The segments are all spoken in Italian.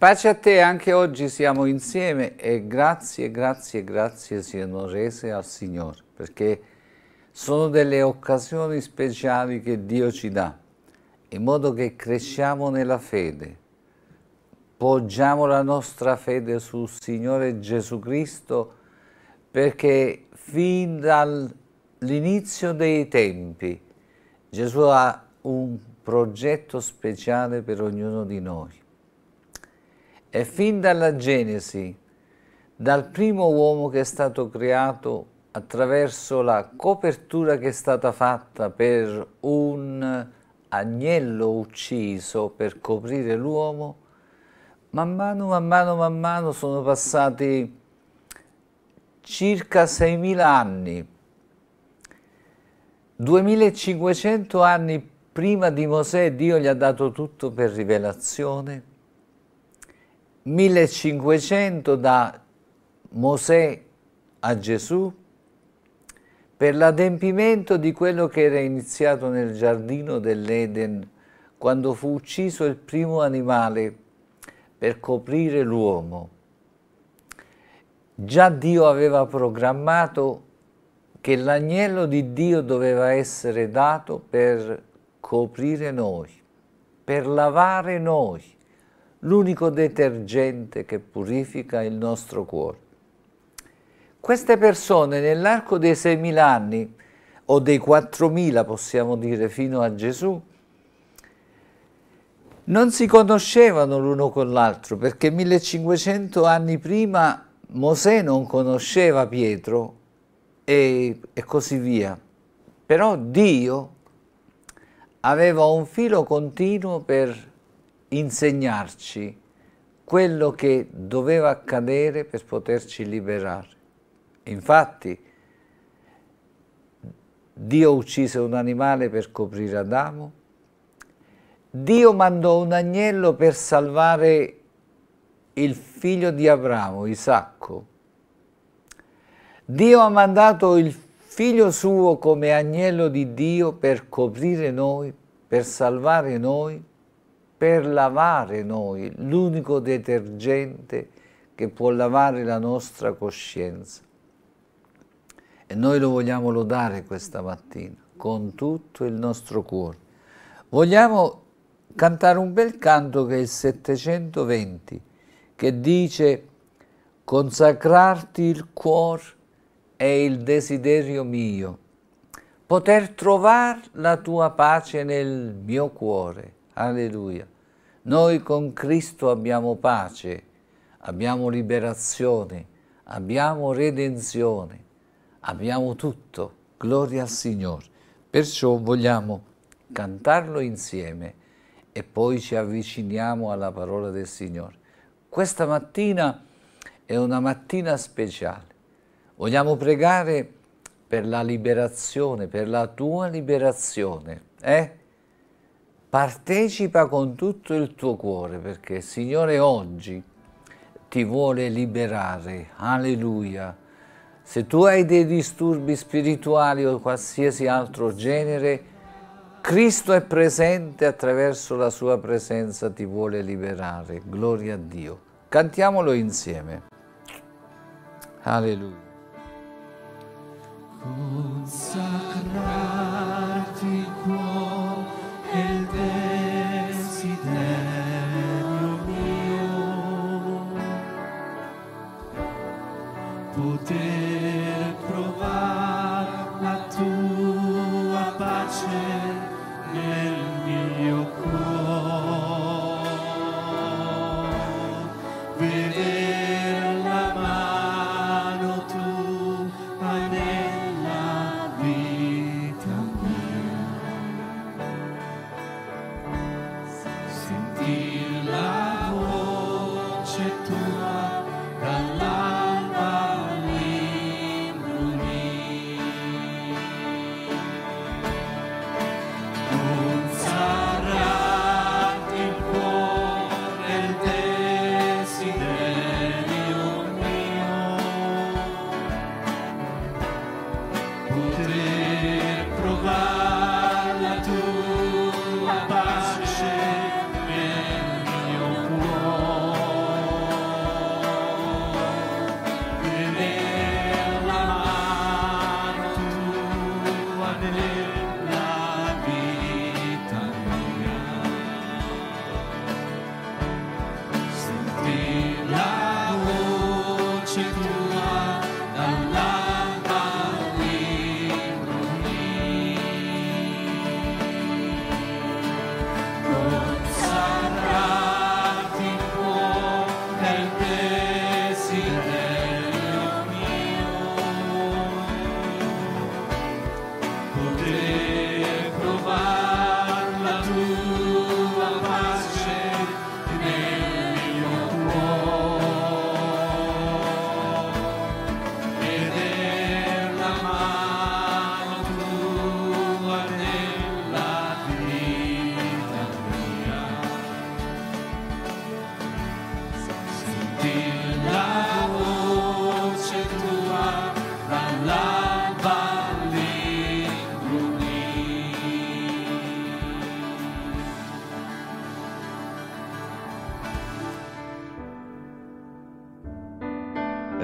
Pace a te, anche oggi siamo insieme e grazie, grazie, grazie siano rese al Signore, perché sono delle occasioni speciali che Dio ci dà, in modo che cresciamo nella fede, poggiamo la nostra fede sul Signore Gesù Cristo, perché fin dall'inizio dei tempi Gesù ha un progetto speciale per ognuno di noi e fin dalla Genesi, dal primo uomo che è stato creato attraverso la copertura che è stata fatta per un agnello ucciso per coprire l'uomo, man mano, man mano, man mano sono passati circa 6.000 anni. 2500 anni prima di Mosè Dio gli ha dato tutto per rivelazione 1500 da Mosè a Gesù per l'adempimento di quello che era iniziato nel giardino dell'Eden quando fu ucciso il primo animale per coprire l'uomo. Già Dio aveva programmato che l'agnello di Dio doveva essere dato per coprire noi, per lavare noi l'unico detergente che purifica il nostro cuore. Queste persone nell'arco dei 6.000 anni, o dei 4.000 possiamo dire fino a Gesù, non si conoscevano l'uno con l'altro perché 1500 anni prima Mosè non conosceva Pietro e, e, così via. Però Dio aveva un filo continuo per insegnarci quello che doveva accadere per poterci liberare. Infatti, Dio uccise un animale per coprire Adamo, Dio mandò un agnello per salvare il figlio di Abramo, Isacco. Dio ha mandato il figlio suo come agnello di Dio per coprire noi, per salvare noi per lavare noi, l'unico detergente che può lavare la nostra coscienza. E noi lo vogliamo lodare questa mattina con tutto il nostro cuore. Vogliamo cantare un bel canto che è il 720, che dice consacrarti il cuore è il desiderio mio, poter trovare la tua pace nel mio cuore Alleluia. Noi con Cristo abbiamo pace, abbiamo liberazione, abbiamo redenzione, abbiamo tutto. Gloria al Signore. Perciò vogliamo cantarlo insieme e poi ci avviciniamo alla parola del Signore. Questa mattina è una mattina speciale. Vogliamo pregare per la liberazione, per la tua liberazione. Eh? Partecipa con tutto il tuo cuore perché il Signore oggi ti vuole liberare. Alleluia. Se tu hai dei disturbi spirituali o qualsiasi altro genere, Cristo è presente attraverso la sua presenza ti vuole liberare. Gloria a Dio. Cantiamolo insieme. Alleluia. Consacrarti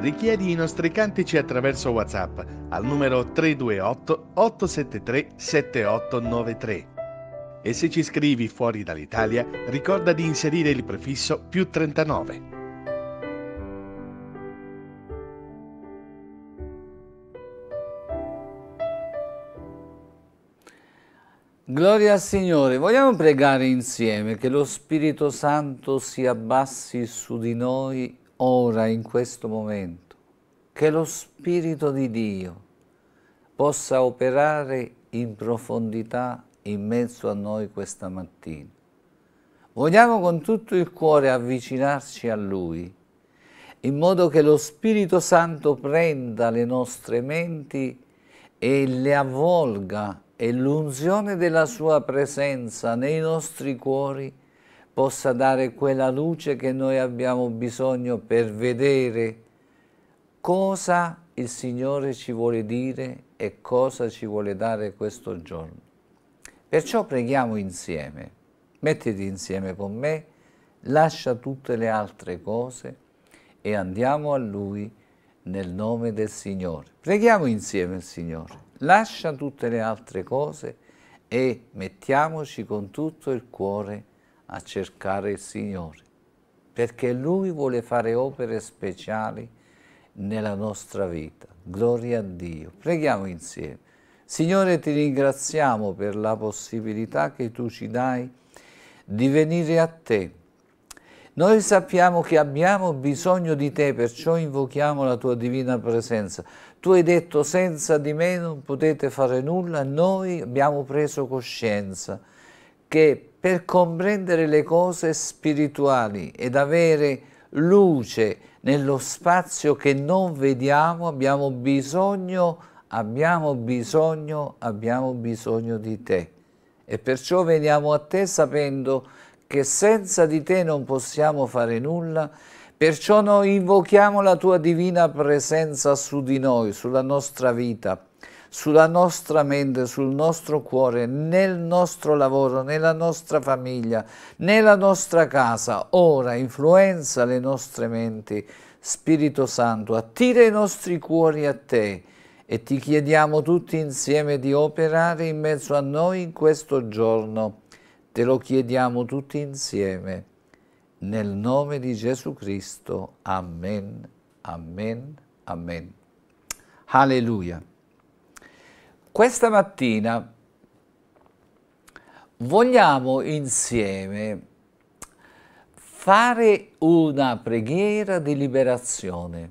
richiedi i nostri cantici attraverso WhatsApp al numero 328 873 7893. E se ci scrivi fuori dall'Italia, ricorda di inserire il prefisso più 39. Gloria al Signore, vogliamo pregare insieme che lo Spirito Santo si abbassi su di noi ora in questo momento, che lo Spirito di Dio possa operare in profondità in mezzo a noi questa mattina. Vogliamo con tutto il cuore avvicinarci a Lui, in modo che lo Spirito Santo prenda le nostre menti e le avvolga e l'unzione della Sua presenza nei nostri cuori possa dare quella luce che noi abbiamo bisogno per vedere cosa il Signore ci vuole dire e cosa ci vuole dare questo giorno. Perciò preghiamo insieme, mettiti insieme con me, lascia tutte le altre cose e andiamo a Lui nel nome del Signore. Preghiamo insieme il Signore, lascia tutte le altre cose e mettiamoci con tutto il cuore a cercare il Signore, perché Lui vuole fare opere speciali nella nostra vita. Gloria a Dio. Preghiamo insieme. Signore, ti ringraziamo per la possibilità che tu ci dai di venire a te. Noi sappiamo che abbiamo bisogno di te, perciò invochiamo la tua divina presenza. Tu hai detto senza di me non potete fare nulla, noi abbiamo preso coscienza che per comprendere le cose spirituali ed avere luce nello spazio che non vediamo abbiamo bisogno, abbiamo bisogno, abbiamo bisogno di te. E perciò veniamo a te sapendo che senza di te non possiamo fare nulla, perciò noi invochiamo la tua divina presenza su di noi, sulla nostra vita, sulla nostra mente, sul nostro cuore, nel nostro lavoro, nella nostra famiglia, nella nostra casa. Ora influenza le nostre menti, Spirito Santo, attira i nostri cuori a te e ti chiediamo tutti insieme di operare in mezzo a noi in questo giorno. Te lo chiediamo tutti insieme. Nel nome di Gesù Cristo. Amen. Amen. Amen. Alleluia. Questa mattina vogliamo insieme fare una preghiera di liberazione.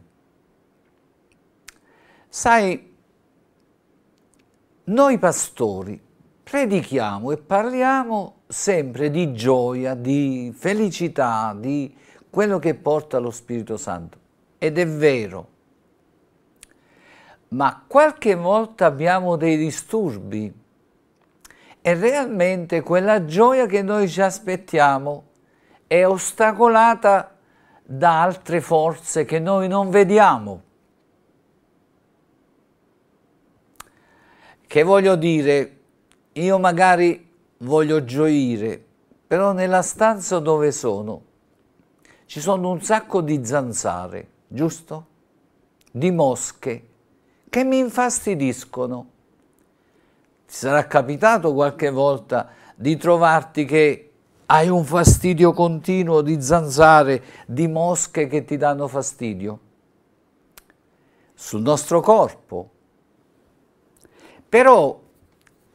Sai, noi pastori predichiamo e parliamo sempre di gioia, di felicità, di quello che porta lo Spirito Santo. Ed è vero, ma qualche volta abbiamo dei disturbi e realmente quella gioia che noi ci aspettiamo è ostacolata da altre forze che noi non vediamo. Che voglio dire, io magari voglio gioire, però nella stanza dove sono ci sono un sacco di zanzare, giusto? Di mosche, che mi infastidiscono. Ti sarà capitato qualche volta di trovarti che hai un fastidio continuo di zanzare, di mosche che ti danno fastidio sul nostro corpo. Però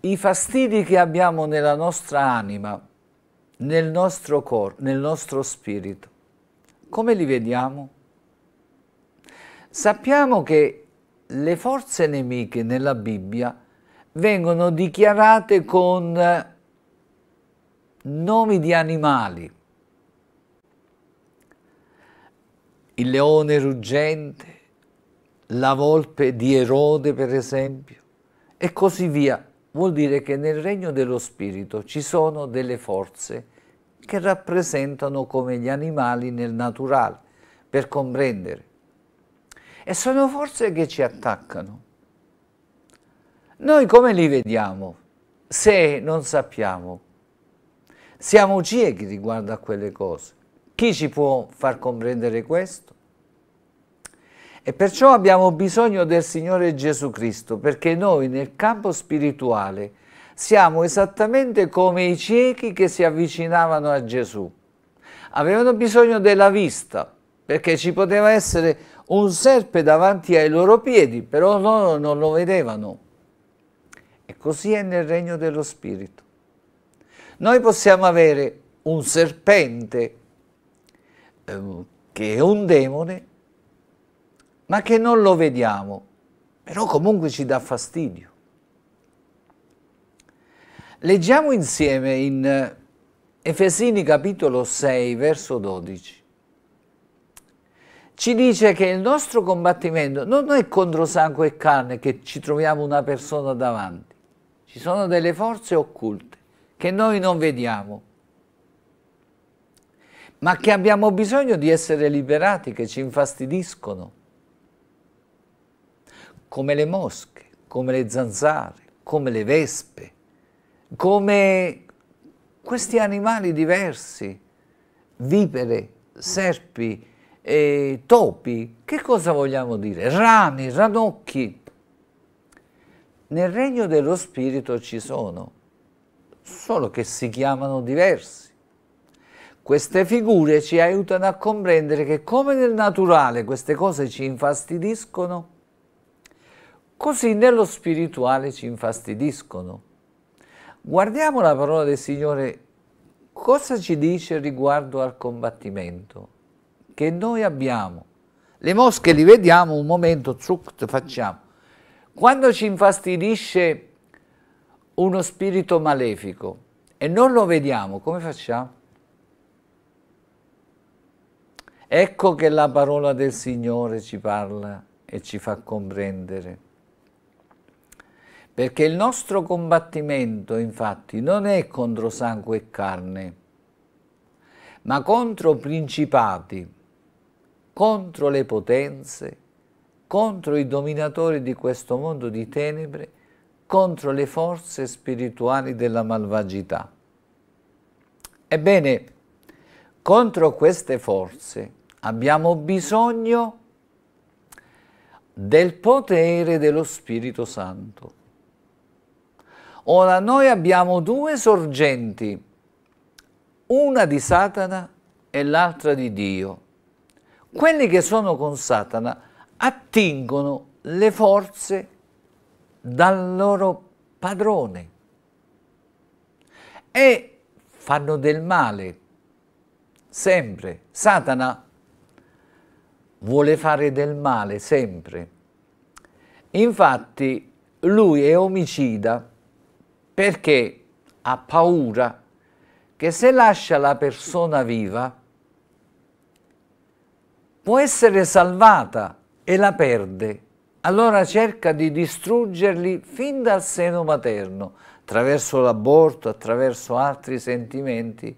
i fastidi che abbiamo nella nostra anima, nel nostro corpo, nel nostro spirito, come li vediamo? Sappiamo che le forze nemiche nella Bibbia vengono dichiarate con eh, nomi di animali. Il leone ruggente, la volpe di Erode per esempio, e così via. Vuol dire che nel regno dello spirito ci sono delle forze che rappresentano come gli animali nel naturale, per comprendere e sono forze che ci attaccano. Noi come li vediamo se non sappiamo? Siamo ciechi riguardo a quelle cose. Chi ci può far comprendere questo? E perciò abbiamo bisogno del Signore Gesù Cristo, perché noi nel campo spirituale siamo esattamente come i ciechi che si avvicinavano a Gesù. Avevano bisogno della vista, perché ci poteva essere un serpe davanti ai loro piedi, però loro non lo vedevano. E così è nel regno dello Spirito. Noi possiamo avere un serpente eh, che è un demone, ma che non lo vediamo, però comunque ci dà fastidio. Leggiamo insieme in eh, Efesini capitolo 6, verso 12 ci dice che il nostro combattimento non è contro sangue e carne che ci troviamo una persona davanti, ci sono delle forze occulte che noi non vediamo, ma che abbiamo bisogno di essere liberati, che ci infastidiscono, come le mosche, come le zanzare, come le vespe, come questi animali diversi, vipere, serpi, eh, topi, che cosa vogliamo dire? Rani, ranocchi. Nel regno dello spirito ci sono, solo che si chiamano diversi. Queste figure ci aiutano a comprendere che come nel naturale queste cose ci infastidiscono, così nello spirituale ci infastidiscono. Guardiamo la parola del Signore, cosa ci dice riguardo al combattimento? che noi abbiamo. Le mosche li vediamo un momento, zuc, facciamo. Quando ci infastidisce uno spirito malefico e non lo vediamo, come facciamo? Ecco che la parola del Signore ci parla e ci fa comprendere. Perché il nostro combattimento, infatti, non è contro sangue e carne, ma contro principati, contro le potenze, contro i dominatori di questo mondo di tenebre, contro le forze spirituali della malvagità. Ebbene, contro queste forze abbiamo bisogno del potere dello Spirito Santo. Ora noi abbiamo due sorgenti, una di Satana e l'altra di Dio. Quelli che sono con Satana attingono le forze dal loro padrone e fanno del male, sempre. Satana vuole fare del male, sempre. Infatti lui è omicida perché ha paura che se lascia la persona viva può essere salvata e la perde, allora cerca di distruggerli fin dal seno materno, attraverso l'aborto, attraverso altri sentimenti,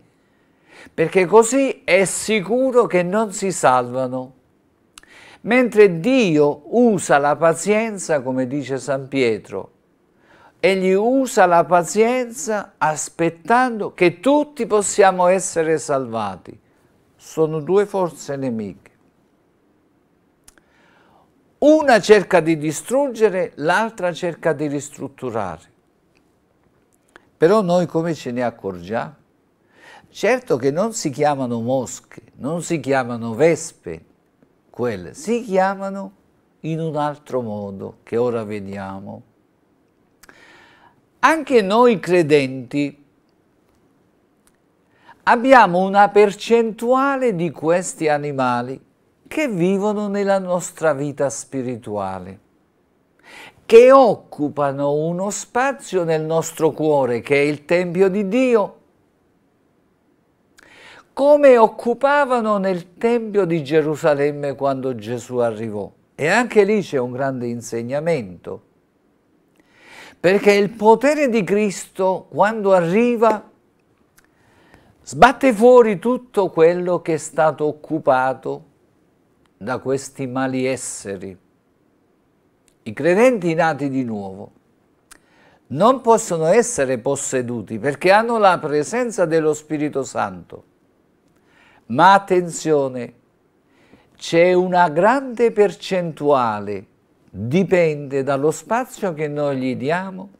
perché così è sicuro che non si salvano. Mentre Dio usa la pazienza, come dice San Pietro, egli usa la pazienza aspettando che tutti possiamo essere salvati. Sono due forze nemiche. Una cerca di distruggere, l'altra cerca di ristrutturare. Però noi come ce ne accorgiamo? Certo che non si chiamano mosche, non si chiamano vespe, quelle si chiamano in un altro modo che ora vediamo. Anche noi credenti abbiamo una percentuale di questi animali che vivono nella nostra vita spirituale, che occupano uno spazio nel nostro cuore che è il Tempio di Dio, come occupavano nel Tempio di Gerusalemme quando Gesù arrivò. E anche lì c'è un grande insegnamento, perché il potere di Cristo quando arriva sbatte fuori tutto quello che è stato occupato da questi mali esseri. I credenti nati di nuovo non possono essere posseduti perché hanno la presenza dello Spirito Santo. Ma attenzione, c'è una grande percentuale, dipende dallo spazio che noi gli diamo,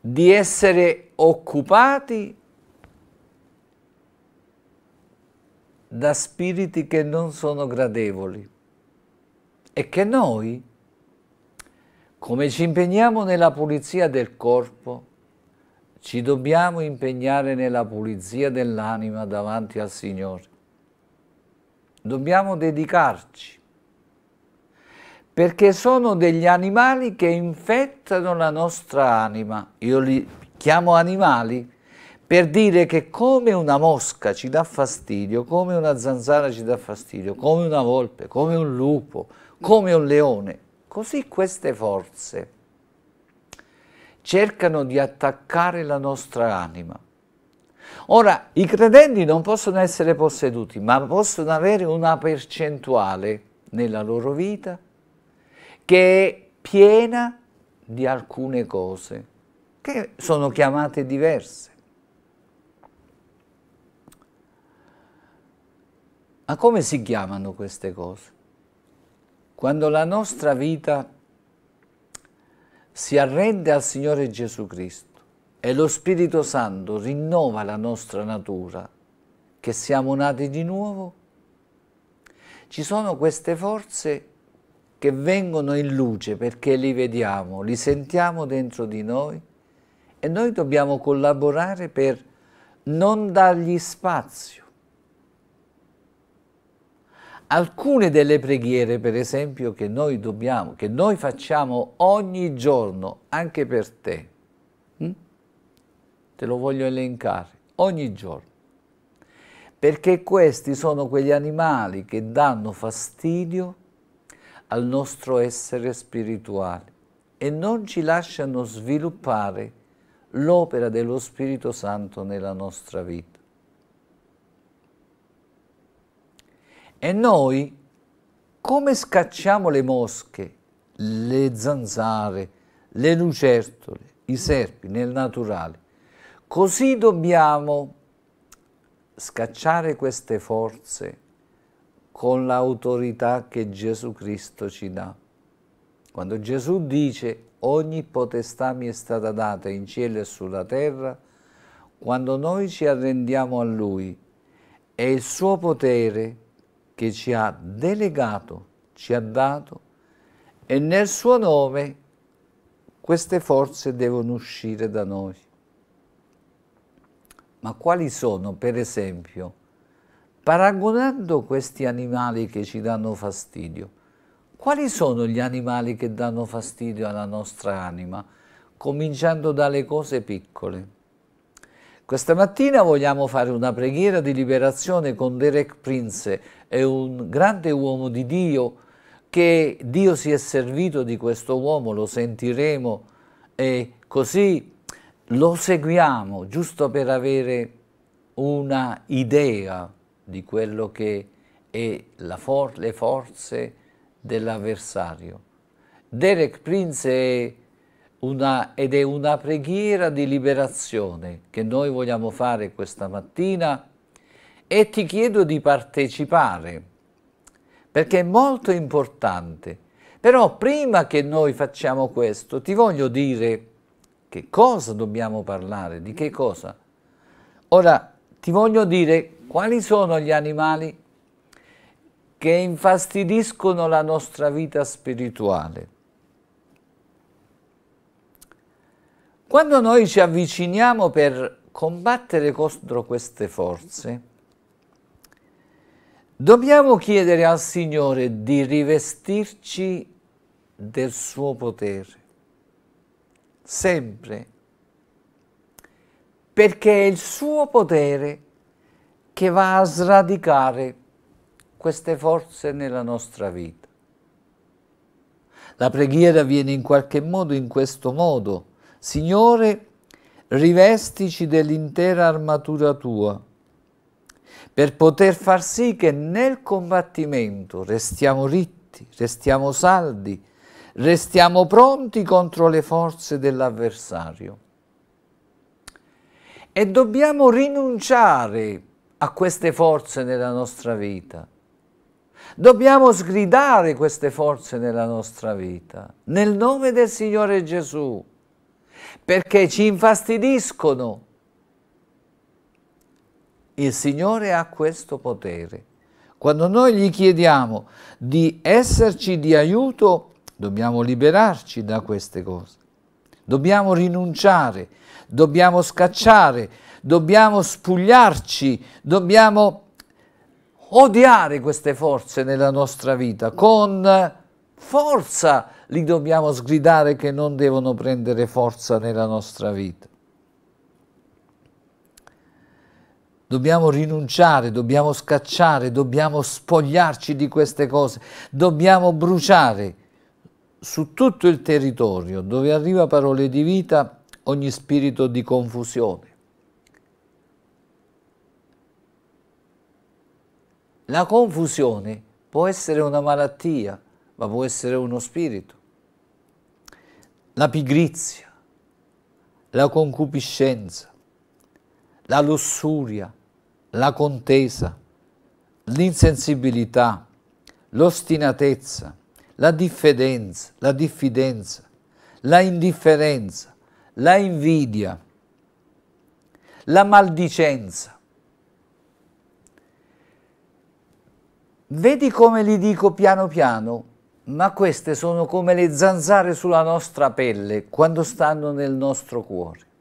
di essere occupati da spiriti che non sono gradevoli e che noi, come ci impegniamo nella pulizia del corpo, ci dobbiamo impegnare nella pulizia dell'anima davanti al Signore. Dobbiamo dedicarci, perché sono degli animali che infettano la nostra anima. Io li chiamo animali per dire che come una mosca ci dà fastidio, come una zanzara ci dà fastidio, come una volpe, come un lupo, come un leone, così queste forze cercano di attaccare la nostra anima. Ora, i credenti non possono essere posseduti, ma possono avere una percentuale nella loro vita che è piena di alcune cose, che sono chiamate diverse. Ma come si chiamano queste cose? Quando la nostra vita si arrende al Signore Gesù Cristo e lo Spirito Santo rinnova la nostra natura, che siamo nati di nuovo, ci sono queste forze che vengono in luce perché li vediamo, li sentiamo dentro di noi e noi dobbiamo collaborare per non dargli spazio Alcune delle preghiere, per esempio, che noi dobbiamo, che noi facciamo ogni giorno, anche per te, hm? te lo voglio elencare, ogni giorno, perché questi sono quegli animali che danno fastidio al nostro essere spirituale e non ci lasciano sviluppare l'opera dello Spirito Santo nella nostra vita. E noi come scacciamo le mosche, le zanzare, le lucertole, i serpi nel naturale? Così dobbiamo scacciare queste forze con l'autorità che Gesù Cristo ci dà. Quando Gesù dice ogni potestà mi è stata data in cielo e sulla terra, quando noi ci arrendiamo a Lui e il suo potere è che ci ha delegato, ci ha dato e nel suo nome queste forze devono uscire da noi. Ma quali sono, per esempio, paragonando questi animali che ci danno fastidio, quali sono gli animali che danno fastidio alla nostra anima, cominciando dalle cose piccole? Questa mattina vogliamo fare una preghiera di liberazione con Derek Prince, è un grande uomo di Dio, che Dio si è servito di questo uomo, lo sentiremo e così lo seguiamo, giusto per avere una idea di quello che è for le forze dell'avversario. Derek Prince è una, ed è una preghiera di liberazione che noi vogliamo fare questa mattina e ti chiedo di partecipare, perché è molto importante. Però prima che noi facciamo questo, ti voglio dire che cosa dobbiamo parlare, di che cosa. Ora, ti voglio dire quali sono gli animali che infastidiscono la nostra vita spirituale. Quando noi ci avviciniamo per combattere contro queste forze, Dobbiamo chiedere al Signore di rivestirci del suo potere, sempre, perché è il suo potere che va a sradicare queste forze nella nostra vita. La preghiera viene in qualche modo in questo modo. Signore, rivestici dell'intera armatura tua per poter far sì che nel combattimento restiamo ritti, restiamo saldi, restiamo pronti contro le forze dell'avversario. E dobbiamo rinunciare a queste forze nella nostra vita. Dobbiamo sgridare queste forze nella nostra vita, nel nome del Signore Gesù, perché ci infastidiscono, il Signore ha questo potere. Quando noi gli chiediamo di esserci di aiuto, dobbiamo liberarci da queste cose. Dobbiamo rinunciare, dobbiamo scacciare, dobbiamo spugliarci, dobbiamo odiare queste forze nella nostra vita. Con forza li dobbiamo sgridare che non devono prendere forza nella nostra vita. dobbiamo rinunciare, dobbiamo scacciare, dobbiamo spogliarci di queste cose, dobbiamo bruciare su tutto il territorio dove arriva parole di vita ogni spirito di confusione. La confusione può essere una malattia, ma può essere uno spirito. La pigrizia, la concupiscenza, la lussuria, la contesa, l'insensibilità, l'ostinatezza, la diffidenza, la diffidenza, la indifferenza, la invidia, la maldicenza. Vedi come li dico piano piano? Ma queste sono come le zanzare sulla nostra pelle quando stanno nel nostro cuore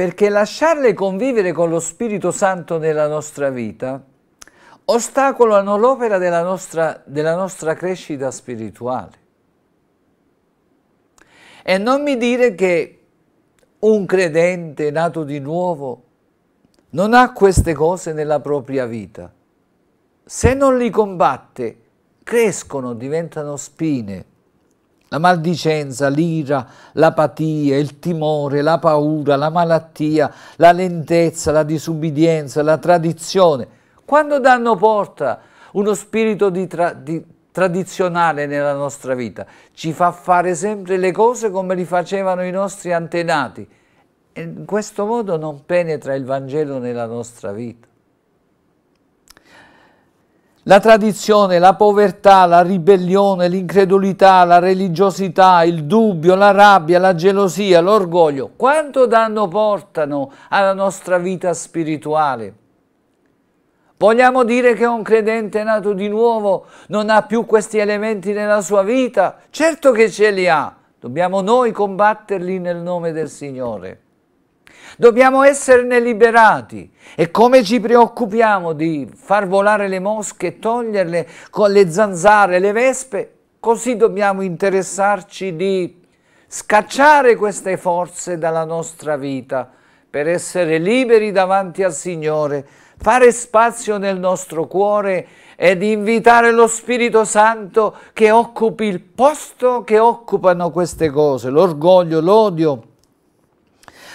perché lasciarle convivere con lo Spirito Santo nella nostra vita ostacolano l'opera della nostra, della nostra crescita spirituale. E non mi dire che un credente nato di nuovo non ha queste cose nella propria vita. Se non li combatte, crescono, diventano spine. La maldicenza, l'ira, l'apatia, il timore, la paura, la malattia, la lentezza, la disubbidienza, la tradizione, quando danno porta uno spirito di tra di tradizionale nella nostra vita, ci fa fare sempre le cose come li facevano i nostri antenati e in questo modo non penetra il Vangelo nella nostra vita. La tradizione, la povertà, la ribellione, l'incredulità, la religiosità, il dubbio, la rabbia, la gelosia, l'orgoglio, quanto danno portano alla nostra vita spirituale? Vogliamo dire che un credente nato di nuovo non ha più questi elementi nella sua vita? Certo che ce li ha, dobbiamo noi combatterli nel nome del Signore. Dobbiamo esserne liberati e come ci preoccupiamo di far volare le mosche, e toglierle con le zanzare, le vespe, così dobbiamo interessarci di scacciare queste forze dalla nostra vita per essere liberi davanti al Signore, fare spazio nel nostro cuore ed invitare lo Spirito Santo che occupi il posto che occupano queste cose, l'orgoglio, l'odio,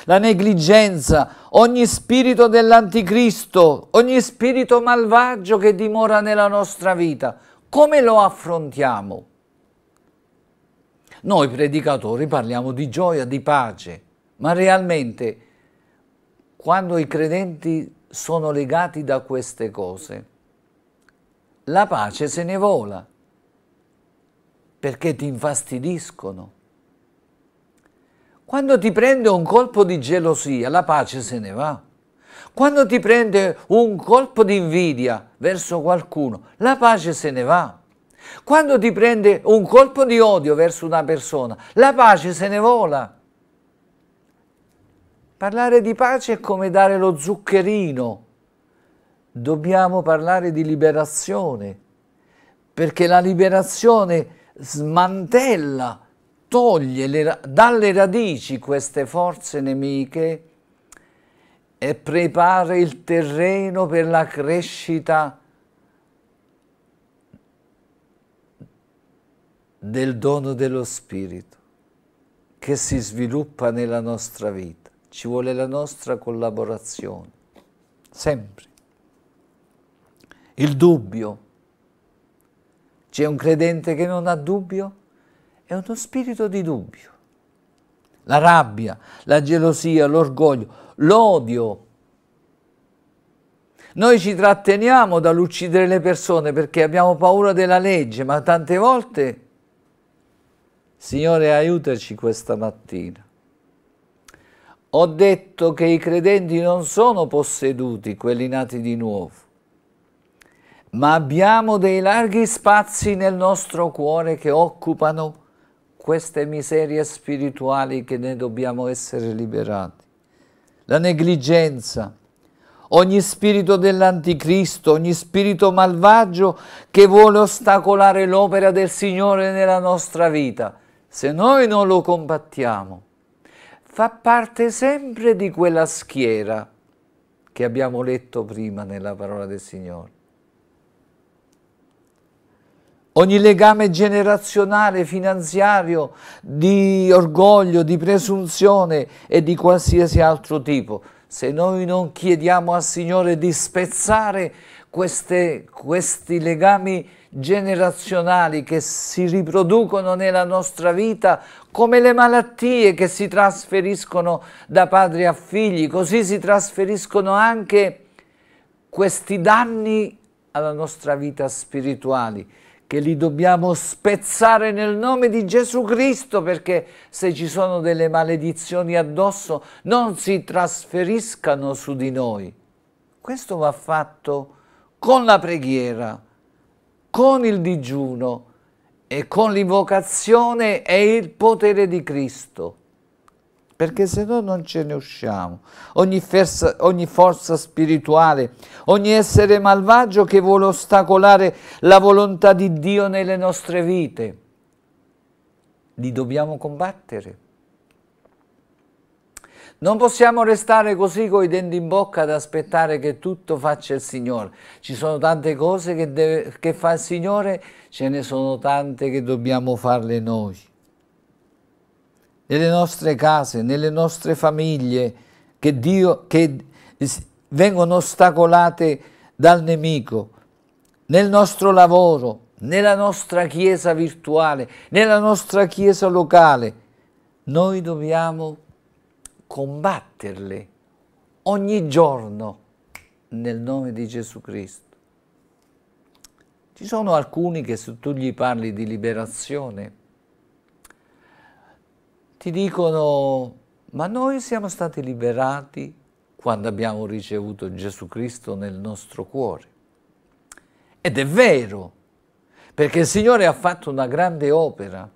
la negligenza, ogni spirito dell'anticristo, ogni spirito malvagio che dimora nella nostra vita. Come lo affrontiamo? Noi predicatori parliamo di gioia, di pace, ma realmente quando i credenti sono legati da queste cose, la pace se ne vola perché ti infastidiscono, quando ti prende un colpo di gelosia, la pace se ne va. Quando ti prende un colpo di invidia verso qualcuno, la pace se ne va. Quando ti prende un colpo di odio verso una persona, la pace se ne vola. Parlare di pace è come dare lo zuccherino. Dobbiamo parlare di liberazione, perché la liberazione smantella toglie le, dalle radici queste forze nemiche e prepara il terreno per la crescita del dono dello Spirito che si sviluppa nella nostra vita. Ci vuole la nostra collaborazione, sempre. Il dubbio. C'è un credente che non ha dubbio? è uno spirito di dubbio. La rabbia, la gelosia, l'orgoglio, l'odio. Noi ci tratteniamo dall'uccidere le persone perché abbiamo paura della legge, ma tante volte, Signore aiutaci questa mattina. Ho detto che i credenti non sono posseduti, quelli nati di nuovo ma abbiamo dei larghi spazi nel nostro cuore che occupano queste miserie spirituali che ne dobbiamo essere liberati. La negligenza, ogni spirito dell'anticristo, ogni spirito malvagio che vuole ostacolare l'opera del Signore nella nostra vita, se noi non lo combattiamo, fa parte sempre di quella schiera che abbiamo letto prima nella parola del Signore ogni legame generazionale, finanziario, di orgoglio, di presunzione e di qualsiasi altro tipo. Se noi non chiediamo al Signore di spezzare queste, questi legami generazionali che si riproducono nella nostra vita come le malattie che si trasferiscono da padri a figli, così si trasferiscono anche questi danni alla nostra vita spirituale che li dobbiamo spezzare nel nome di Gesù Cristo perché se ci sono delle maledizioni addosso non si trasferiscano su di noi. Questo va fatto con la preghiera, con il digiuno e con l'invocazione e il potere di Cristo perché se no non ce ne usciamo. Ogni, fersa, ogni, forza spirituale, ogni essere malvagio che vuole ostacolare la volontà di Dio nelle nostre vite, li dobbiamo combattere. Non possiamo restare così coi denti in bocca ad aspettare che tutto faccia il Signore. Ci sono tante cose che, deve, che fa il Signore, ce ne sono tante che dobbiamo farle noi nelle nostre case, nelle nostre famiglie, che, Dio, che vengono ostacolate dal nemico, nel nostro lavoro, nella nostra chiesa virtuale, nella nostra chiesa locale. Noi dobbiamo combatterle ogni giorno nel nome di Gesù Cristo. Ci sono alcuni che se tu gli parli di liberazione, ti dicono, ma noi siamo stati liberati quando abbiamo ricevuto Gesù Cristo nel nostro cuore. Ed è vero, perché il Signore ha fatto una grande opera.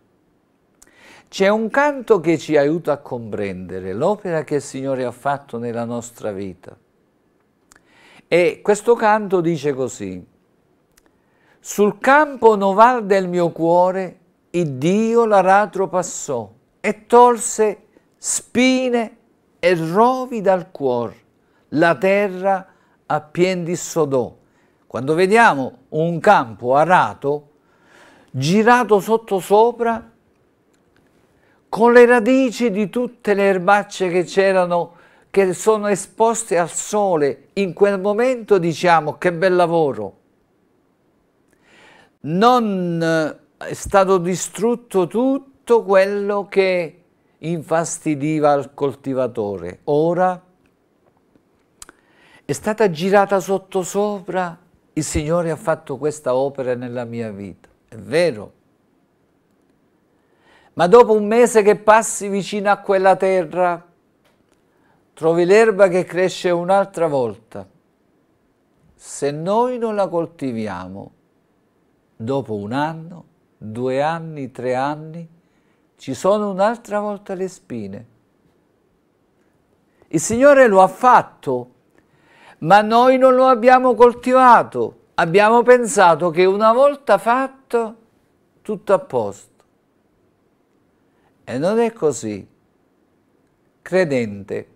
C'è un canto che ci aiuta a comprendere l'opera che il Signore ha fatto nella nostra vita. E questo canto dice così, sul campo noval del mio cuore, il Dio l'aratro passò e tolse spine e rovi dal cuor, la terra appien di sodò. Quando vediamo un campo arato, girato sottosopra, con le radici di tutte le erbacce che c'erano, che sono esposte al sole, in quel momento diciamo che bel lavoro. Non eh, è stato distrutto tutto, tutto quello che infastidiva il coltivatore. Ora è stata girata sottosopra, il Signore ha fatto questa opera nella mia vita, è vero. Ma dopo un mese che passi vicino a quella terra, trovi l'erba che cresce un'altra volta. Se noi non la coltiviamo, dopo un anno, due anni, tre anni, ci sono un'altra volta le spine. Il Signore lo ha fatto, ma noi non lo abbiamo coltivato. Abbiamo pensato che una volta fatto, tutto a posto. E non è così. Credente,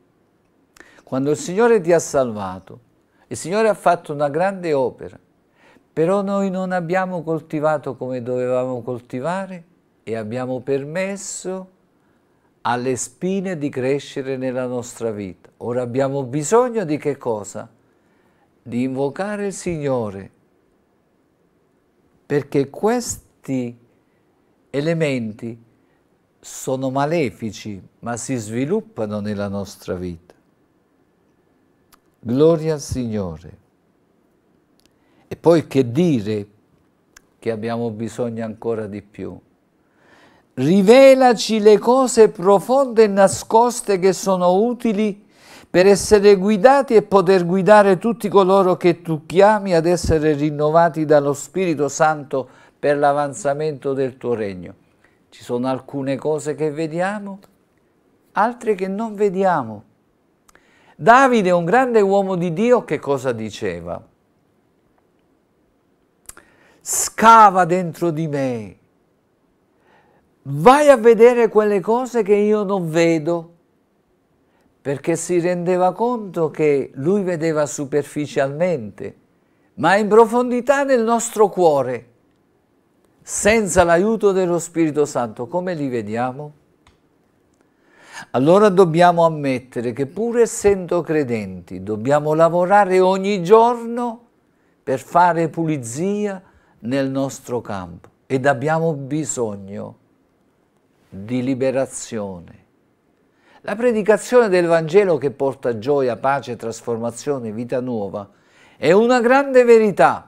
quando il Signore ti ha salvato, il Signore ha fatto una grande opera, però noi non abbiamo coltivato come dovevamo coltivare, e abbiamo permesso alle spine di crescere nella nostra vita. Ora abbiamo bisogno di che cosa? Di invocare il Signore, perché questi elementi sono malefici, ma si sviluppano nella nostra vita. Gloria al Signore. E poi che dire che abbiamo bisogno ancora di più? rivelaci le cose profonde e nascoste che sono utili per essere guidati e poter guidare tutti coloro che tu chiami ad essere rinnovati dallo Spirito Santo per l'avanzamento del tuo regno. Ci sono alcune cose che vediamo, altre che non vediamo. Davide, un grande uomo di Dio, che cosa diceva? Scava dentro di me vai a vedere quelle cose che io non vedo, perché si rendeva conto che lui vedeva superficialmente, ma in profondità nel nostro cuore, senza l'aiuto dello Spirito Santo, come li vediamo? Allora dobbiamo ammettere che pur essendo credenti dobbiamo lavorare ogni giorno per fare pulizia nel nostro campo ed abbiamo bisogno di liberazione. La predicazione del Vangelo che porta gioia, pace, trasformazione, vita nuova è una grande verità,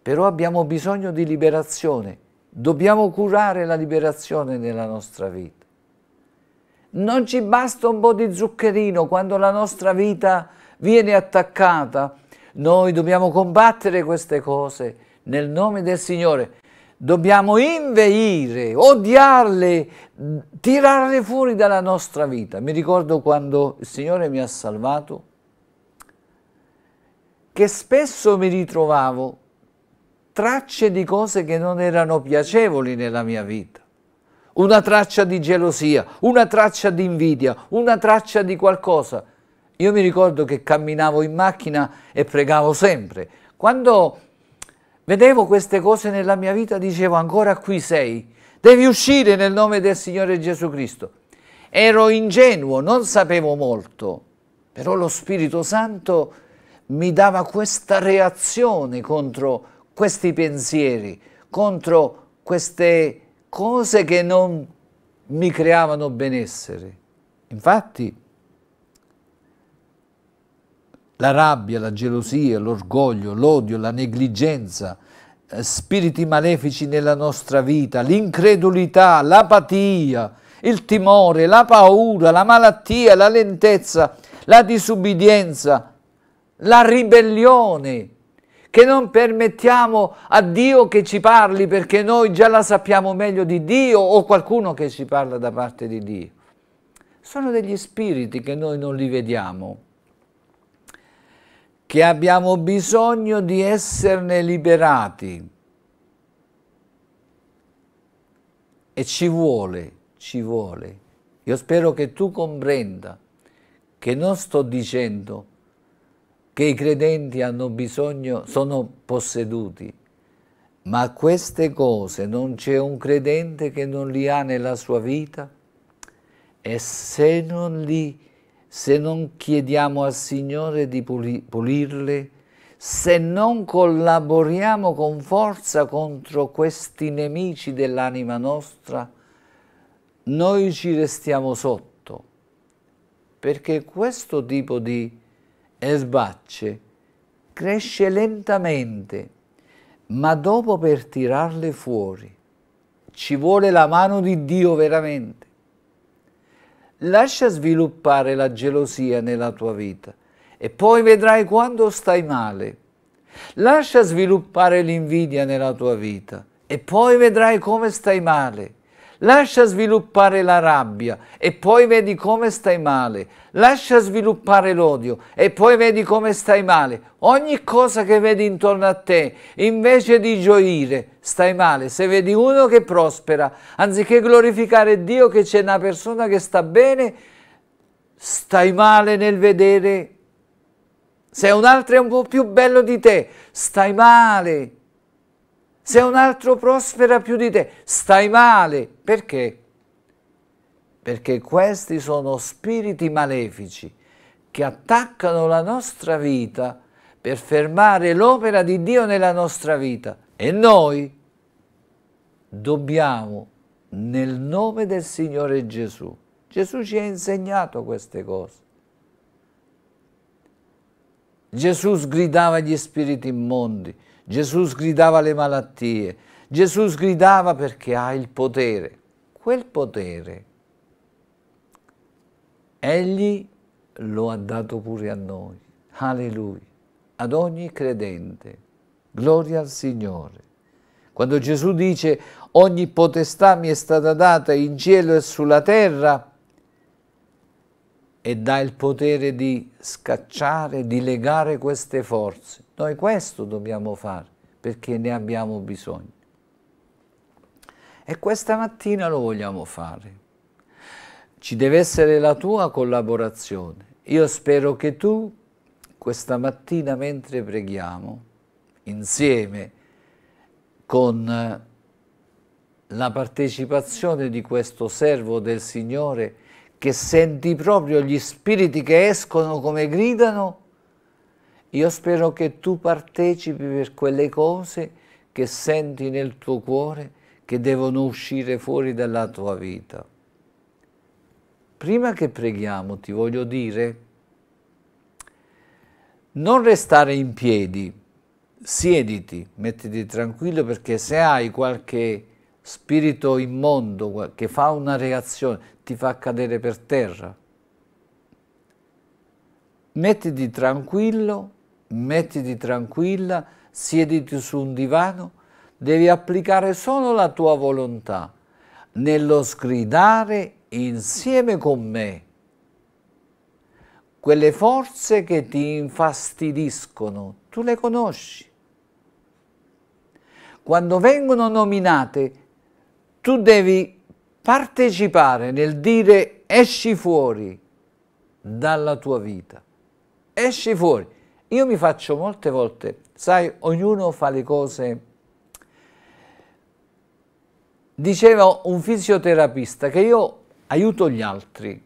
però abbiamo bisogno di liberazione, dobbiamo curare la liberazione nella nostra vita. Non ci basta un po' di zuccherino quando la nostra vita viene attaccata. Noi dobbiamo combattere queste cose nel nome del Signore dobbiamo inveire, odiarle, tirarle fuori dalla nostra vita. Mi ricordo quando il Signore mi ha salvato, che spesso mi ritrovavo tracce di cose che non erano piacevoli nella mia vita. Una traccia di gelosia, una traccia di invidia, una traccia di qualcosa. Io mi ricordo che camminavo in macchina e pregavo sempre. Quando Vedevo queste cose nella mia vita, dicevo ancora qui sei, devi uscire nel nome del Signore Gesù Cristo. Ero ingenuo, non sapevo molto, però lo Spirito Santo mi dava questa reazione contro questi pensieri, contro queste cose che non mi creavano benessere. Infatti, la rabbia, la gelosia, l'orgoglio, l'odio, la negligenza, eh, spiriti malefici nella nostra vita, l'incredulità, l'apatia, il timore, la paura, la malattia, la lentezza, la disubbidienza, la ribellione, che non permettiamo a Dio che ci parli perché noi già la sappiamo meglio di Dio o qualcuno che ci parla da parte di Dio. Sono degli spiriti che noi non li vediamo che abbiamo bisogno di esserne liberati. E ci vuole, ci vuole. Io spero che tu comprenda che non sto dicendo che i credenti hanno bisogno, sono posseduti, ma queste cose non c'è un credente che non li ha nella sua vita e se non li ha, se non chiediamo al Signore di pulirle, se non collaboriamo con forza contro questi nemici dell'anima nostra, noi ci restiamo sotto, perché questo tipo di erbacce cresce lentamente, ma dopo per tirarle fuori ci vuole la mano di Dio veramente lascia sviluppare la gelosia nella tua vita e poi vedrai quando stai male. Lascia sviluppare l'invidia nella tua vita e poi vedrai come stai male. Lascia sviluppare la rabbia e poi vedi come stai male. Lascia sviluppare l'odio e poi vedi come stai male. Ogni cosa che vedi intorno a te, invece di gioire, stai male. Se vedi uno che prospera, anziché glorificare Dio che c'è una persona che sta bene, stai male nel vedere se un altro è un po' più bello di te, stai male. Se un altro prospera più di te, stai male. Perché? Perché questi sono spiriti malefici che attaccano la nostra vita per fermare l'opera di Dio nella nostra vita. E noi dobbiamo, nel nome del Signore Gesù, Gesù ci ha insegnato queste cose. Gesù sgridava gli spiriti immondi, Gesù sgridava le malattie, Gesù sgridava perché ha il potere. Quel potere Egli lo ha dato pure a noi. Alleluia. Ad ogni credente. Gloria al Signore. Quando Gesù dice ogni potestà mi è stata data in cielo e sulla terra e dà il potere di scacciare, di legare queste forze. Noi questo dobbiamo fare perché ne abbiamo bisogno. E questa mattina lo vogliamo fare. Ci deve essere la tua collaborazione. Io spero che tu questa mattina mentre preghiamo, insieme con eh, la partecipazione di questo servo del Signore, che senti proprio gli spiriti che escono come gridano io spero che tu partecipi per quelle cose che senti nel tuo cuore che devono uscire fuori dalla tua vita. Prima che preghiamo ti voglio dire non restare in piedi, siediti, mettiti tranquillo perché se hai qualche spirito immondo che fa una reazione ti fa cadere per terra. Mettiti tranquillo mettiti tranquilla, siediti su un divano, devi applicare solo la tua volontà nello sgridare insieme con me quelle forze che ti infastidiscono, tu le conosci. Quando vengono nominate, tu devi partecipare nel dire esci fuori dalla tua vita. Esci fuori. Io mi faccio molte volte, sai, ognuno fa le cose... Diceva un fisioterapista che io aiuto gli altri,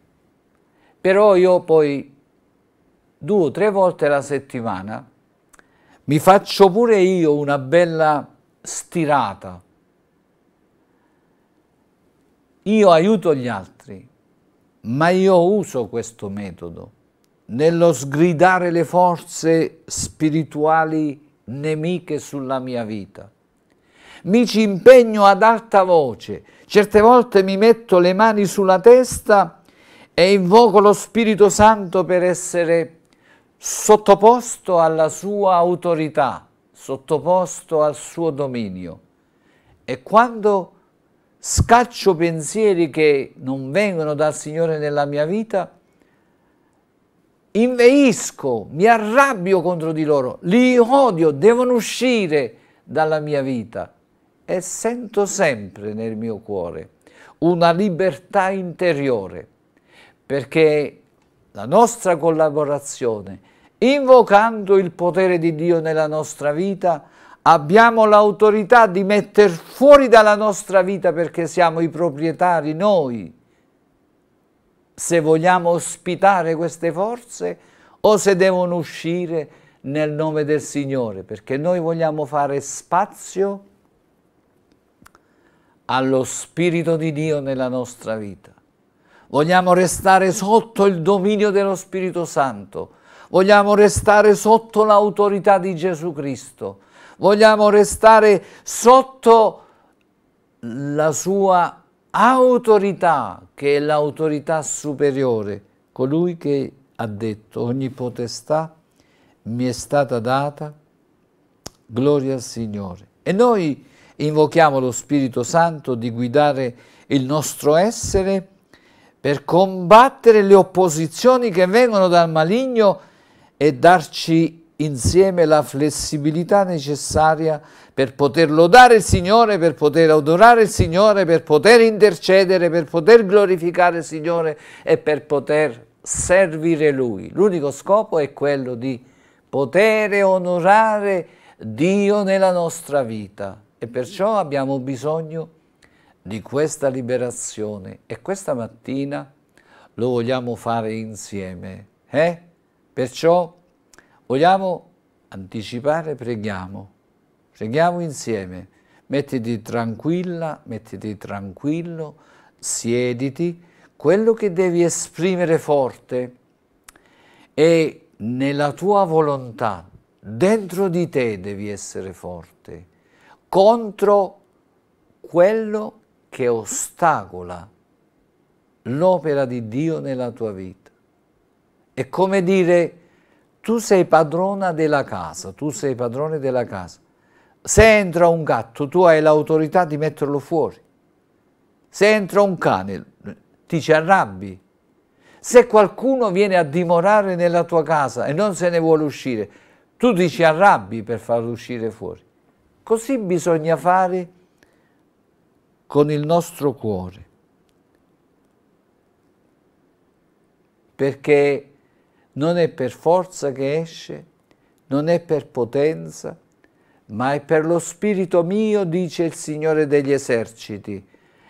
però io poi due o tre volte alla settimana mi faccio pure io una bella stirata. Io aiuto gli altri, ma io uso questo metodo nello sgridare le forze spirituali nemiche sulla mia vita. Mi ci impegno ad alta voce, certe volte mi metto le mani sulla testa e invoco lo Spirito Santo per essere sottoposto alla sua autorità, sottoposto al suo dominio. E quando scaccio pensieri che non vengono dal Signore nella mia vita, inveisco, mi arrabbio contro di loro, li odio, devono uscire dalla mia vita e sento sempre nel mio cuore una libertà interiore perché la nostra collaborazione, invocando il potere di Dio nella nostra vita, abbiamo l'autorità di metter fuori dalla nostra vita perché siamo i proprietari noi se vogliamo ospitare queste forze o se devono uscire nel nome del Signore, perché noi vogliamo fare spazio allo Spirito di Dio nella nostra vita. Vogliamo restare sotto il dominio dello Spirito Santo, vogliamo restare sotto l'autorità di Gesù Cristo, vogliamo restare sotto la sua autorità che è l'autorità superiore, colui che ha detto ogni potestà mi è stata data, gloria al Signore. E noi invochiamo lo Spirito Santo di guidare il nostro essere per combattere le opposizioni che vengono dal maligno e darci insieme la flessibilità necessaria per poter lodare il Signore, per poter adorare il Signore, per poter intercedere, per poter glorificare il Signore e per poter servire Lui. L'unico scopo è quello di poter onorare Dio nella nostra vita e perciò abbiamo bisogno di questa liberazione e questa mattina lo vogliamo fare insieme. Eh? Perciò vogliamo anticipare, preghiamo Preghiamo insieme. Mettiti tranquilla, mettiti tranquillo, siediti. Quello che devi esprimere forte è nella tua volontà, dentro di te devi essere forte, contro quello che ostacola l'opera di Dio nella tua vita. È come dire, tu sei padrona della casa, tu sei padrone della casa, se entra un gatto tu hai l'autorità di metterlo fuori. Se entra un cane ti ci arrabbi. Se qualcuno viene a dimorare nella tua casa e non se ne vuole uscire, tu ti ci arrabbi per farlo uscire fuori. Così bisogna fare con il nostro cuore. Perché non è per forza che esce, non è per potenza, ma è per lo Spirito mio, dice il Signore degli eserciti,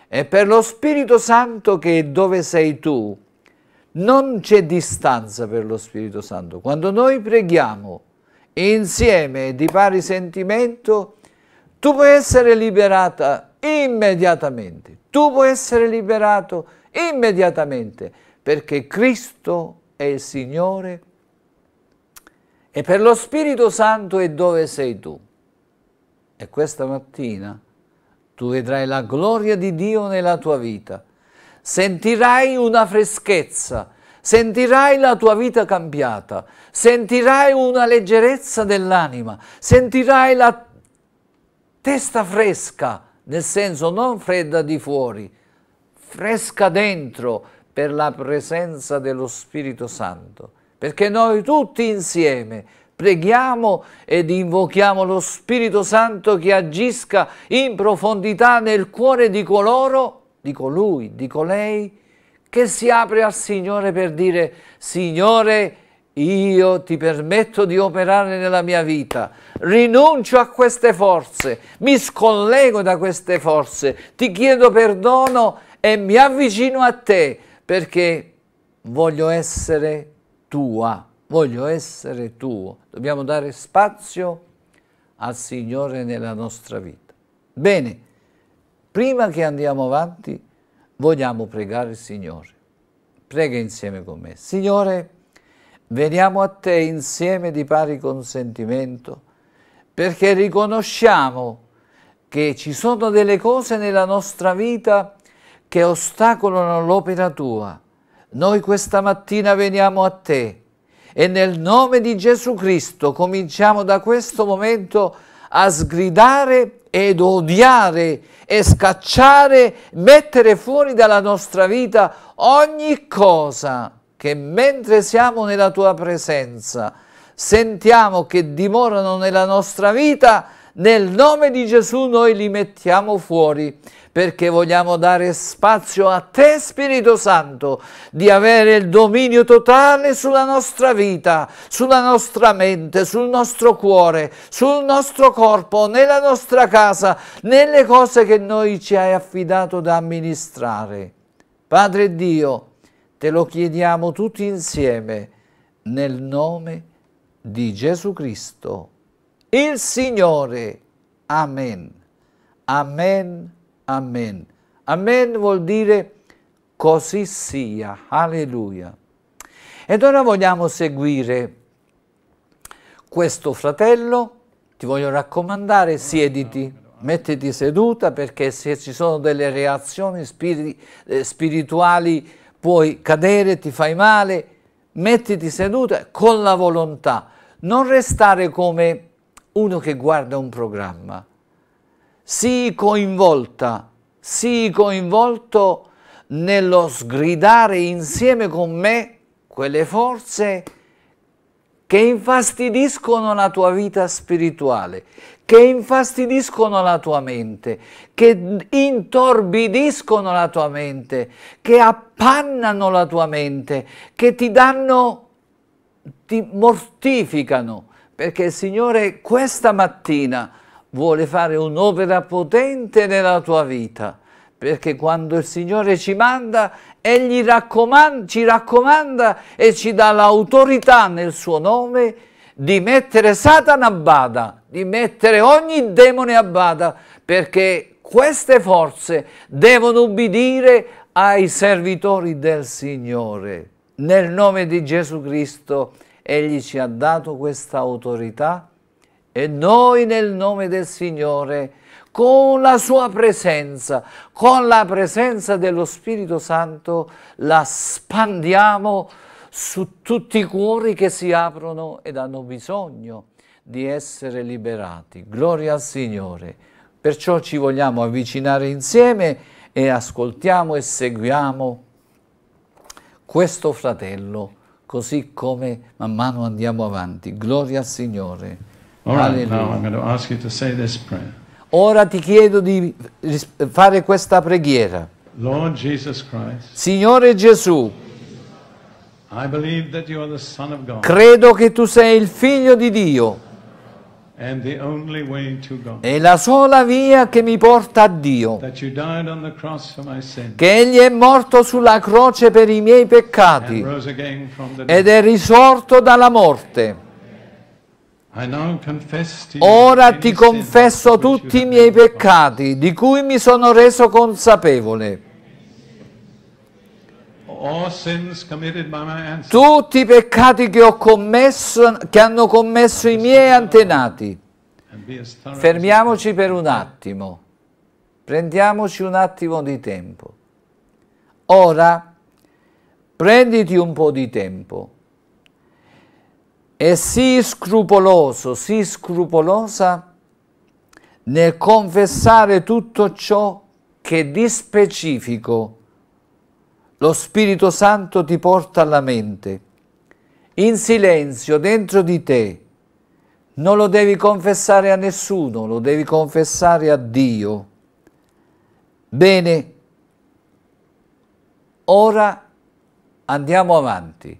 e per lo Spirito Santo che è dove sei tu. Non c'è distanza per lo Spirito Santo. Quando noi preghiamo insieme di pari sentimento, tu puoi essere liberata immediatamente, tu puoi essere liberato immediatamente, perché Cristo è il Signore e per lo Spirito Santo è dove sei tu e questa mattina tu vedrai la gloria di Dio nella tua vita, sentirai una freschezza, sentirai la tua vita cambiata, sentirai una leggerezza dell'anima, sentirai la testa fresca, nel senso non fredda di fuori, fresca dentro per la presenza dello Spirito Santo, perché noi tutti insieme Preghiamo ed invochiamo lo Spirito Santo che agisca in profondità nel cuore di coloro, di colui, di colei, che si apre al Signore per dire Signore, io ti permetto di operare nella mia vita, rinuncio a queste forze, mi scollego da queste forze, ti chiedo perdono e mi avvicino a te perché voglio essere tua voglio essere tuo. Dobbiamo dare spazio al Signore nella nostra vita. Bene, prima che andiamo avanti, vogliamo pregare il Signore. Prega insieme con me. Signore, veniamo a te insieme di pari consentimento, perché riconosciamo che ci sono delle cose nella nostra vita che ostacolano l'opera tua. Noi questa mattina veniamo a te e nel nome di Gesù Cristo cominciamo da questo momento a sgridare ed odiare e scacciare, mettere fuori dalla nostra vita ogni cosa che mentre siamo nella tua presenza sentiamo che dimorano nella nostra vita nel nome di Gesù noi li mettiamo fuori perché vogliamo dare spazio a te Spirito Santo di avere il dominio totale sulla nostra vita, sulla nostra mente, sul nostro cuore, sul nostro corpo, nella nostra casa, nelle cose che noi ci hai affidato da amministrare. Padre Dio, te lo chiediamo tutti insieme nel nome di Gesù Cristo il Signore. Amen. Amen. Amen. Amen vuol dire così sia. Alleluia. Ed ora vogliamo seguire questo fratello. Ti voglio raccomandare, siediti, mettiti seduta perché se ci sono delle reazioni spiri eh, spirituali puoi cadere, ti fai male. Mettiti seduta con la volontà. Non restare come uno che guarda un programma, sii coinvolta, sii coinvolto nello sgridare insieme con me quelle forze che infastidiscono la tua vita spirituale, che infastidiscono la tua mente, che intorbidiscono la tua mente, che appannano la tua mente, che ti danno, ti mortificano perché il Signore questa mattina vuole fare un'opera potente nella tua vita, perché quando il Signore ci manda, Egli raccomanda, ci raccomanda e ci dà l'autorità nel suo nome di mettere Satana a bada, di mettere ogni demone a bada, perché queste forze devono ubbidire ai servitori del Signore. Nel nome di Gesù Cristo. Egli ci ha dato questa autorità e noi nel nome del Signore, con la sua presenza, con la presenza dello Spirito Santo, la spandiamo su tutti i cuori che si aprono ed hanno bisogno di essere liberati. Gloria al Signore. Perciò ci vogliamo avvicinare insieme e ascoltiamo e seguiamo questo fratello così come man mano andiamo avanti. Gloria al Signore. Right, Ora ti chiedo di fare questa preghiera. Christ, Signore Gesù, credo che tu sei il Figlio di Dio. È la sola via che mi porta a Dio. Che Egli è morto sulla croce per i miei peccati ed è risorto dalla morte. Ora ti confesso tutti i miei peccati di cui mi sono reso consapevole tutti i peccati che, ho commesso, che hanno commesso i miei antenati. Fermiamoci per un attimo, prendiamoci un attimo di tempo. Ora prenditi un po' di tempo e sii scrupoloso, sii scrupolosa nel confessare tutto ciò che di specifico lo Spirito Santo ti porta alla mente, in silenzio dentro di te. Non lo devi confessare a nessuno, lo devi confessare a Dio. Bene, ora andiamo avanti.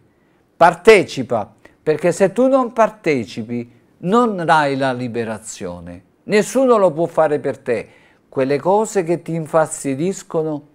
Partecipa, perché se tu non partecipi non hai la liberazione. Nessuno lo può fare per te. Quelle cose che ti infastidiscono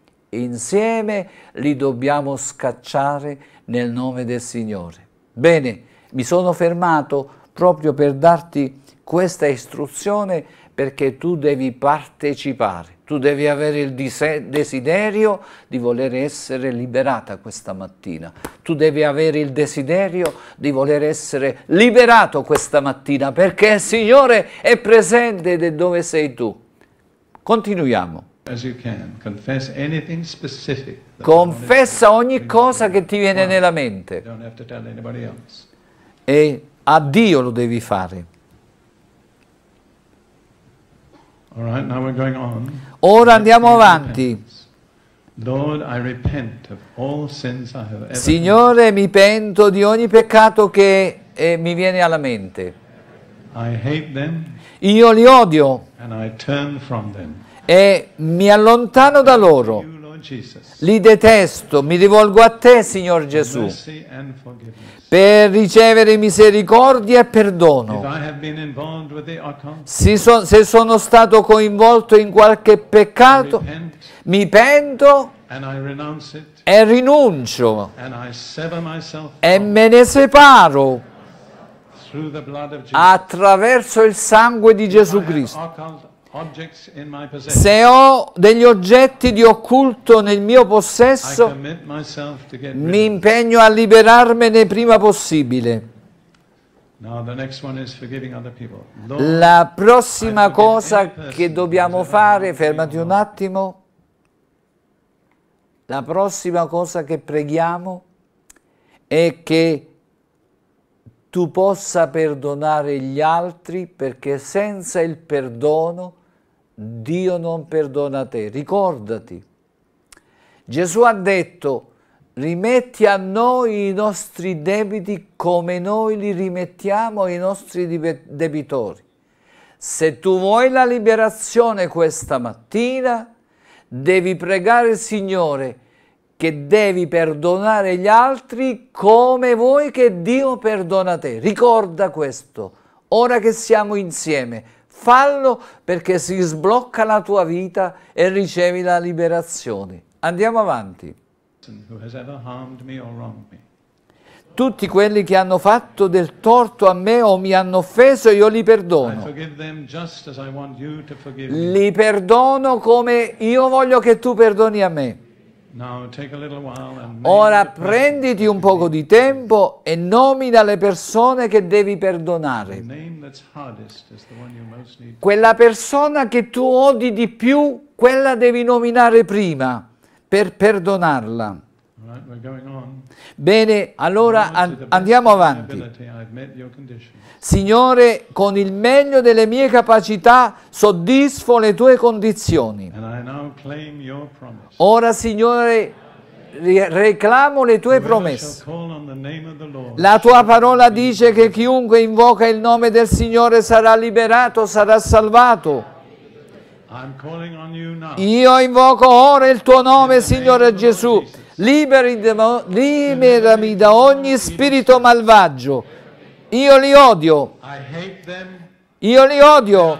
insieme li dobbiamo scacciare nel nome del Signore. Bene, mi sono fermato proprio per darti questa istruzione perché tu devi partecipare, tu devi avere il desiderio di voler essere liberata questa mattina, tu devi avere il desiderio di voler essere liberato questa mattina perché il Signore è presente dove sei tu. Continuiamo. Confessa ogni cosa che ti viene nella mente. E a Dio lo devi fare. Ora andiamo avanti. Signore, mi pento di ogni peccato che eh, mi viene alla mente. Io li odio e mi allontano da loro. Li detesto, mi rivolgo a te, Signor Gesù, per ricevere misericordia e perdono. se sono stato coinvolto in qualche peccato, mi pento e rinuncio e me ne separo attraverso il sangue di Gesù Cristo se ho degli oggetti di occulto nel mio possesso, mi impegno a liberarmene prima possibile. La prossima cosa che dobbiamo fare, fermati un attimo, la prossima cosa che preghiamo è che tu possa perdonare gli altri perché senza il perdono Dio non perdona te, ricordati. Gesù ha detto, rimetti a noi i nostri debiti come noi li rimettiamo ai nostri debitori. Se tu vuoi la liberazione questa mattina, devi pregare il Signore che devi perdonare gli altri come vuoi che Dio perdona te. Ricorda questo, ora che siamo insieme, Fallo perché si sblocca la tua vita e ricevi la liberazione. Andiamo avanti. Tutti quelli che hanno fatto del torto a me o mi hanno offeso, io li perdono. Li perdono come io voglio che tu perdoni a me. Ora prenditi un poco di tempo e nomina le persone che devi perdonare. Quella persona che tu odi di più, quella devi nominare prima per perdonarla. Bene, allora an andiamo avanti. Signore, con il meglio delle mie capacità soddisfo le tue condizioni. Ora, Signore, reclamo le tue promesse. La tua parola dice che chiunque invoca il nome del Signore sarà liberato, sarà salvato. Io invoco ora il tuo nome, Signore Gesù liberami da ogni spirito malvagio. Io li odio. Io li odio.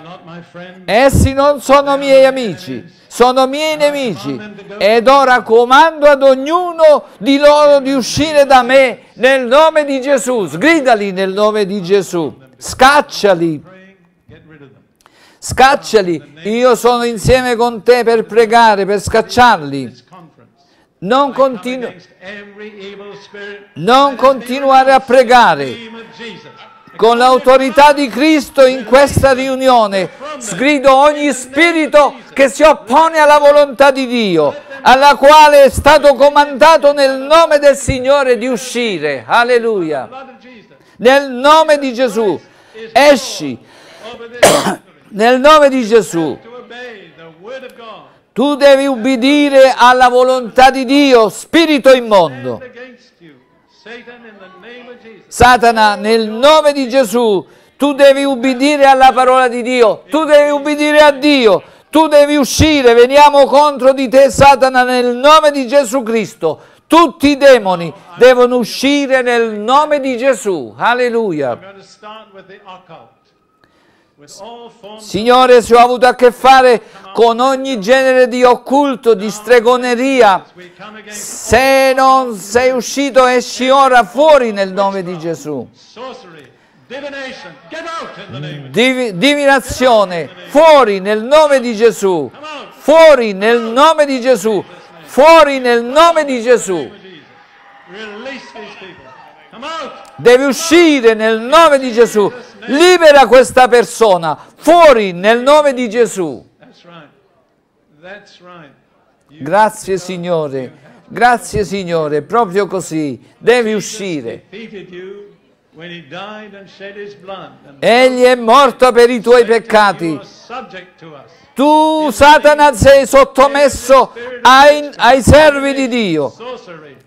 Essi non sono miei amici, sono miei nemici. Ed ora comando ad ognuno di loro di uscire da me nel nome di Gesù. Sgridali nel nome di Gesù. Scacciali. Scacciali. Io sono insieme con te per pregare, per scacciarli. Non, continu non continuare a pregare con l'autorità di Cristo in questa riunione. Sgrido ogni spirito che si oppone alla volontà di Dio, alla quale è stato comandato nel nome del Signore di uscire. Alleluia. Nel nome di Gesù. Esci. nel nome di Gesù. Tu devi ubbidire alla volontà di Dio, spirito immondo. Satana, nel nome di Gesù, tu devi ubbidire alla parola di Dio, tu devi ubbidire a Dio, tu devi uscire, veniamo contro di te Satana nel nome di Gesù Cristo. Tutti i demoni devono uscire nel nome di Gesù. Alleluia. Signore, se ho avuto a che fare con ogni genere di occulto, di stregoneria, se non sei uscito esci ora fuori nel nome di Gesù. Divi divinazione, fuori nel nome di Gesù, fuori nel nome di Gesù, fuori nel nome di Gesù. Fuori nel Deve uscire nel nome di Gesù. Libera questa persona fuori nel nome di Gesù. Grazie Signore, grazie Signore, proprio così. Devi uscire. Egli è morto per i tuoi peccati. Tu, Satana, sei sottomesso ai, ai servi di Dio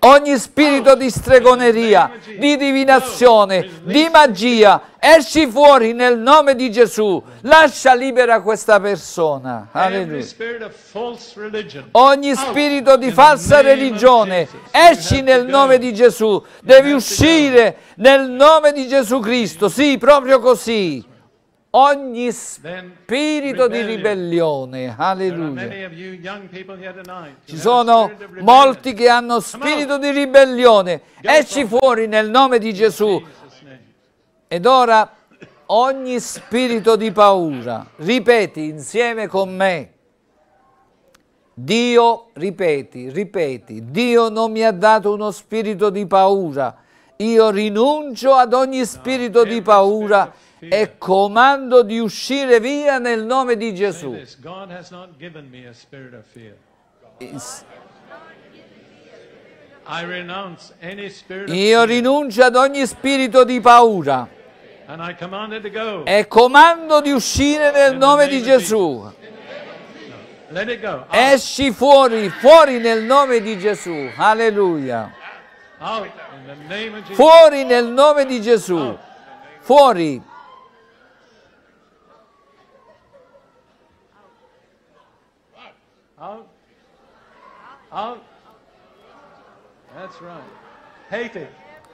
Ogni spirito di stregoneria, di divinazione, di magia, esci fuori nel nome di Gesù. Lascia libera questa persona. Alleluia. Ogni spirito di falsa religione, esci nel nome di Gesù. Devi uscire nel nome di Gesù Cristo. Sì, proprio così ogni spirito di ribellione. Alleluia. Ci sono molti che hanno spirito di ribellione. Esci fuori nel nome di Gesù. Ed ora ogni spirito di paura. Ripeti insieme con me. Dio, ripeti, ripeti, Dio non mi ha dato uno spirito di paura. Io rinuncio ad ogni spirito di paura e comando di uscire via nel nome di Gesù. Io rinuncio ad ogni spirito di paura e comando di uscire nel nome di Gesù. Esci fuori, fuori nel nome di Gesù. Alleluia. Fuori nel nome di Gesù. Fuori. Out. Out. That's right. Hate it.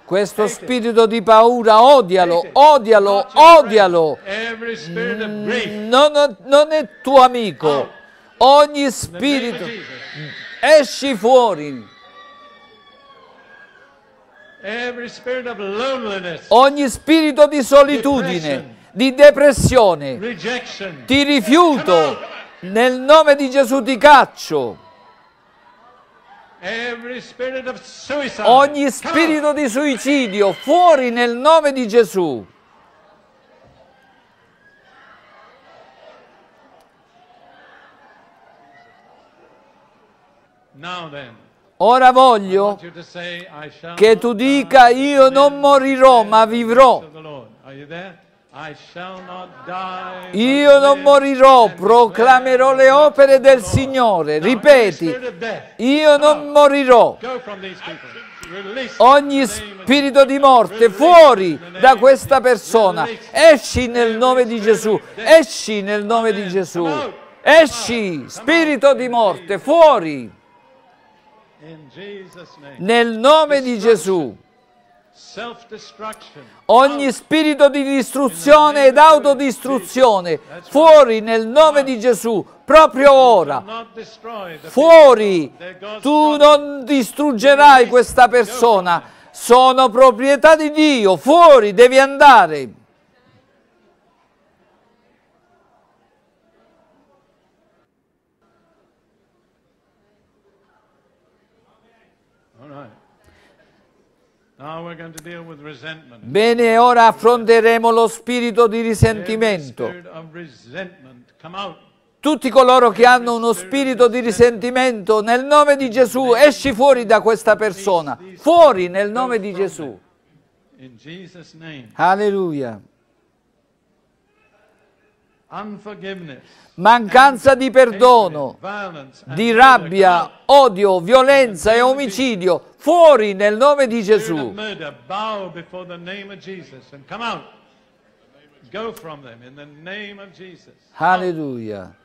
Questo spirito di paura, odialo, odialo, odialo. Mm, non, non è tuo amico. Ogni spirito, esci fuori. Ogni spirito di solitudine, di depressione, ti rifiuto. Nel nome di Gesù ti caccio. Ogni spirito di suicidio fuori nel nome di Gesù. Ora voglio che tu dica io non morirò ma vivrò. Io non morirò, proclamerò le opere del Signore. Ripeti, io non morirò. Ogni spirito di morte fuori da questa persona. Esci nel nome di Gesù. Esci nel nome di Gesù. Esci, spirito di morte, fuori. Nel nome di Gesù Ogni spirito di distruzione ed autodistruzione, fuori nel nome di Gesù, proprio ora. Fuori, tu non distruggerai questa persona. Sono proprietà di Dio, fuori devi andare. Bene, ora affronteremo lo spirito di risentimento. Tutti coloro che hanno uno spirito di risentimento, nel nome di Gesù, esci fuori da questa persona. Fuori nel nome di Gesù. Alleluia mancanza di perdono, di rabbia, odio, violenza e omicidio, fuori nel nome di Gesù. Alleluia.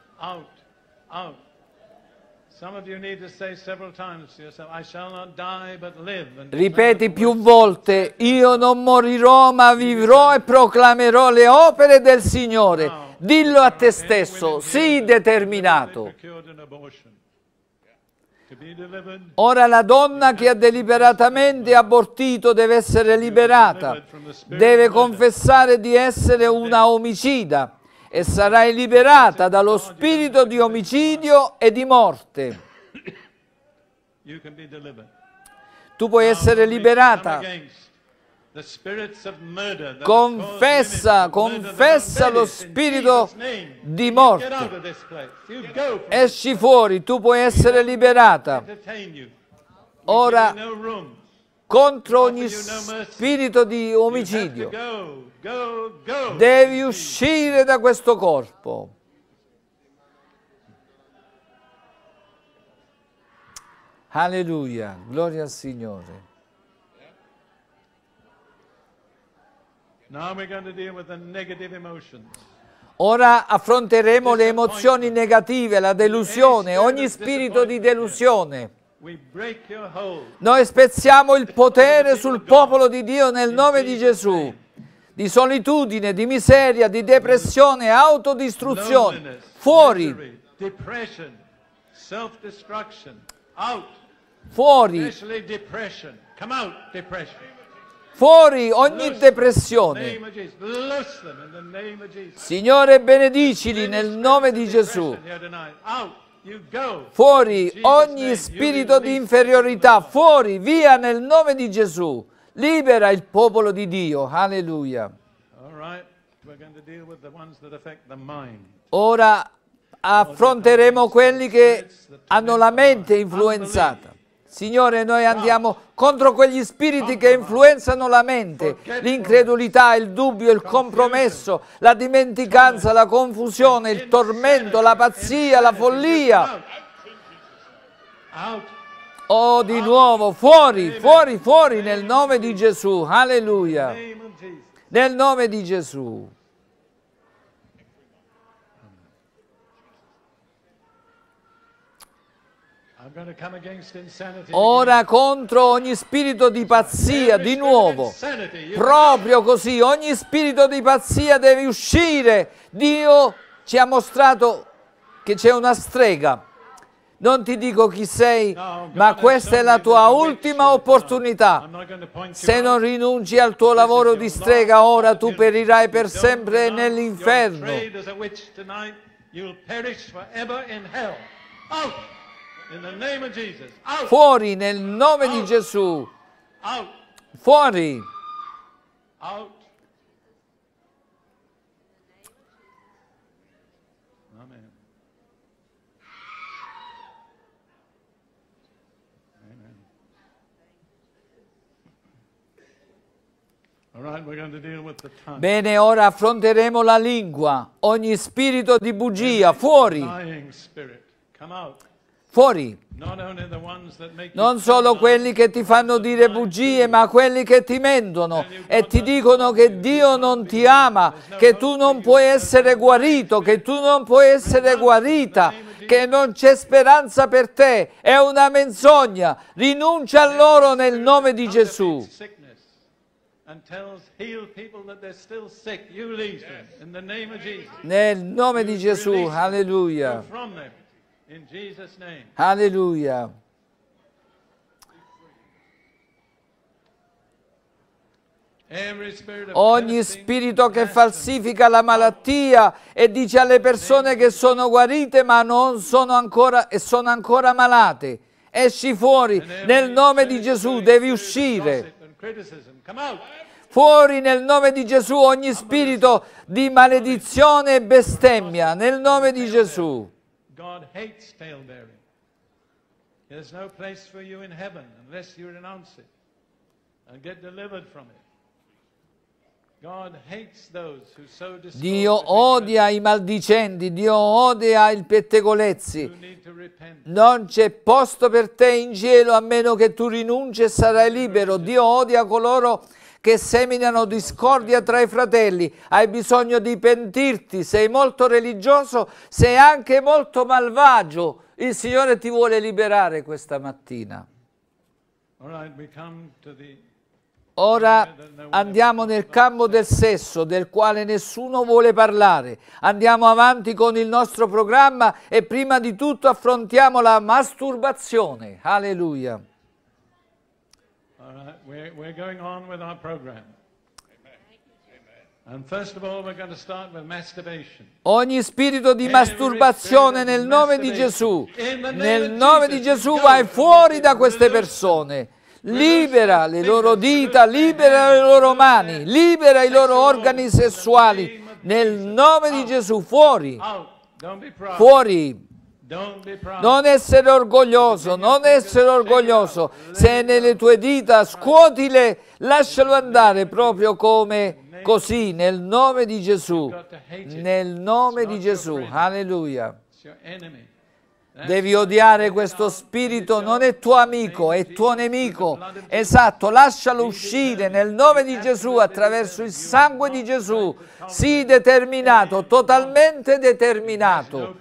Ripeti più volte, io non morirò ma vivrò e proclamerò le opere del Signore. Dillo a te stesso, sii determinato. Ora la donna che ha deliberatamente abortito deve essere liberata, deve confessare di essere una omicida e sarai liberata dallo spirito di omicidio e di morte. Tu puoi essere liberata Confessa, confessa lo spirito di morte. Esci fuori, tu puoi essere liberata. Ora, contro ogni spirito di omicidio, devi uscire da questo corpo. Alleluia, gloria al Signore. Ora affronteremo le emozioni negative, la delusione, ogni spirito di delusione. Noi spezziamo il potere sul popolo di Dio nel nome di Gesù, di solitudine, di miseria, di depressione, autodistruzione, fuori, fuori, fuori ogni depressione. Signore, benedicili nel nome di Gesù. Fuori ogni spirito di inferiorità, fuori, via nel nome di Gesù. Libera il popolo di Dio. Alleluia. Ora affronteremo quelli che hanno la mente influenzata. Signore, noi andiamo contro quegli spiriti che influenzano la mente, l'incredulità, il dubbio, il compromesso, la dimenticanza, la confusione, il tormento, la pazzia, la follia. Oh, di nuovo, fuori, fuori, fuori nel nome di Gesù. Alleluia. Nel nome di Gesù. Ora contro ogni spirito di pazzia, di nuovo, proprio così, ogni spirito di pazzia deve uscire. Dio ci ha mostrato che c'è una strega. Non ti dico chi sei, ma questa è la tua ultima opportunità. Se non rinunci al tuo lavoro di strega, ora tu perirai per sempre nell'inferno. Out! Fuori nel nome di Gesù. Fuori. Bene, ora affronteremo la lingua, ogni spirito di bugia, fuori fuori. Non solo quelli che ti fanno dire bugie, ma quelli che ti mentono e ti dicono che Dio non ti ama, che tu non puoi essere guarito, che tu non puoi essere guarita, che non c'è speranza per te, è una menzogna. Rinuncia a loro nel nome di Gesù. Nel nome di Gesù, alleluia. Alleluia. Ogni spirito che falsifica la malattia e dice alle persone che sono guarite ma non sono ancora, e sono ancora malate, esci fuori nel nome di Gesù, devi uscire. Fuori nel nome di Gesù ogni spirito di maledizione e bestemmia, nel nome di Gesù. God hates talebearing. There's no place for you in heaven unless you renounce it and get delivered from it. Dio odia i maldicenti, Dio odia i pettegolezzi. Non c'è posto per te in cielo a meno che tu rinunci e sarai libero. Dio odia coloro che che seminano discordia tra i fratelli. Hai bisogno di pentirti, sei molto religioso, sei anche molto malvagio. Il Signore ti vuole liberare questa mattina. Ora andiamo nel campo del sesso del quale nessuno vuole parlare. Andiamo avanti con il nostro programma e prima di tutto affrontiamo la masturbazione. Alleluia. All right, we're, we're going on with our program. And first of all, we're going to start with Ogni spirito di masturbazione nel nome di Gesù, nel nome di Gesù vai fuori da queste persone. Libera le loro dita, libera le loro mani, libera i loro organi sessuali. Nel nome di Gesù, fuori. Fuori. Non essere orgoglioso, non essere orgoglioso. Se è nelle tue dita, scuotile, lascialo andare proprio come così, nel nome di Gesù. Nel nome di Gesù. Alleluia. Eh? Devi odiare questo spirito, non è tuo amico, è tuo nemico. Esatto, lascialo uscire nel nome di Gesù, attraverso il sangue di Gesù. Sii determinato, totalmente determinato.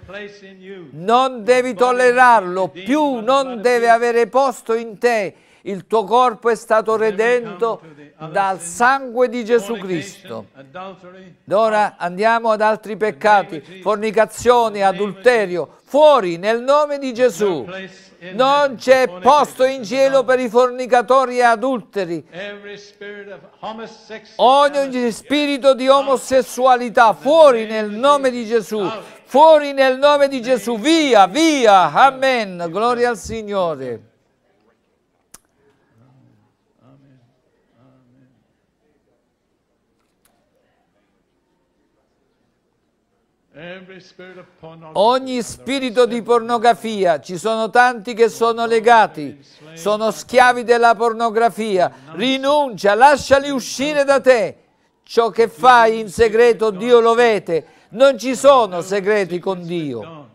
Non devi tollerarlo più, non deve avere posto in te il tuo corpo è stato redento dal sangue di Gesù Cristo. Ed ora andiamo ad altri peccati, fornicazione, adulterio, fuori nel nome di Gesù. Non c'è posto in cielo per i fornicatori e adulteri. Ogni spirito di omosessualità, fuori nel nome di Gesù. Fuori nel nome di Gesù. Via, via. Amen. Gloria al Signore. Ogni spirito di pornografia, ci sono tanti che sono legati, sono schiavi della pornografia, rinuncia, lasciali uscire da te. Ciò che fai in segreto Dio lo vede, non ci sono segreti con Dio.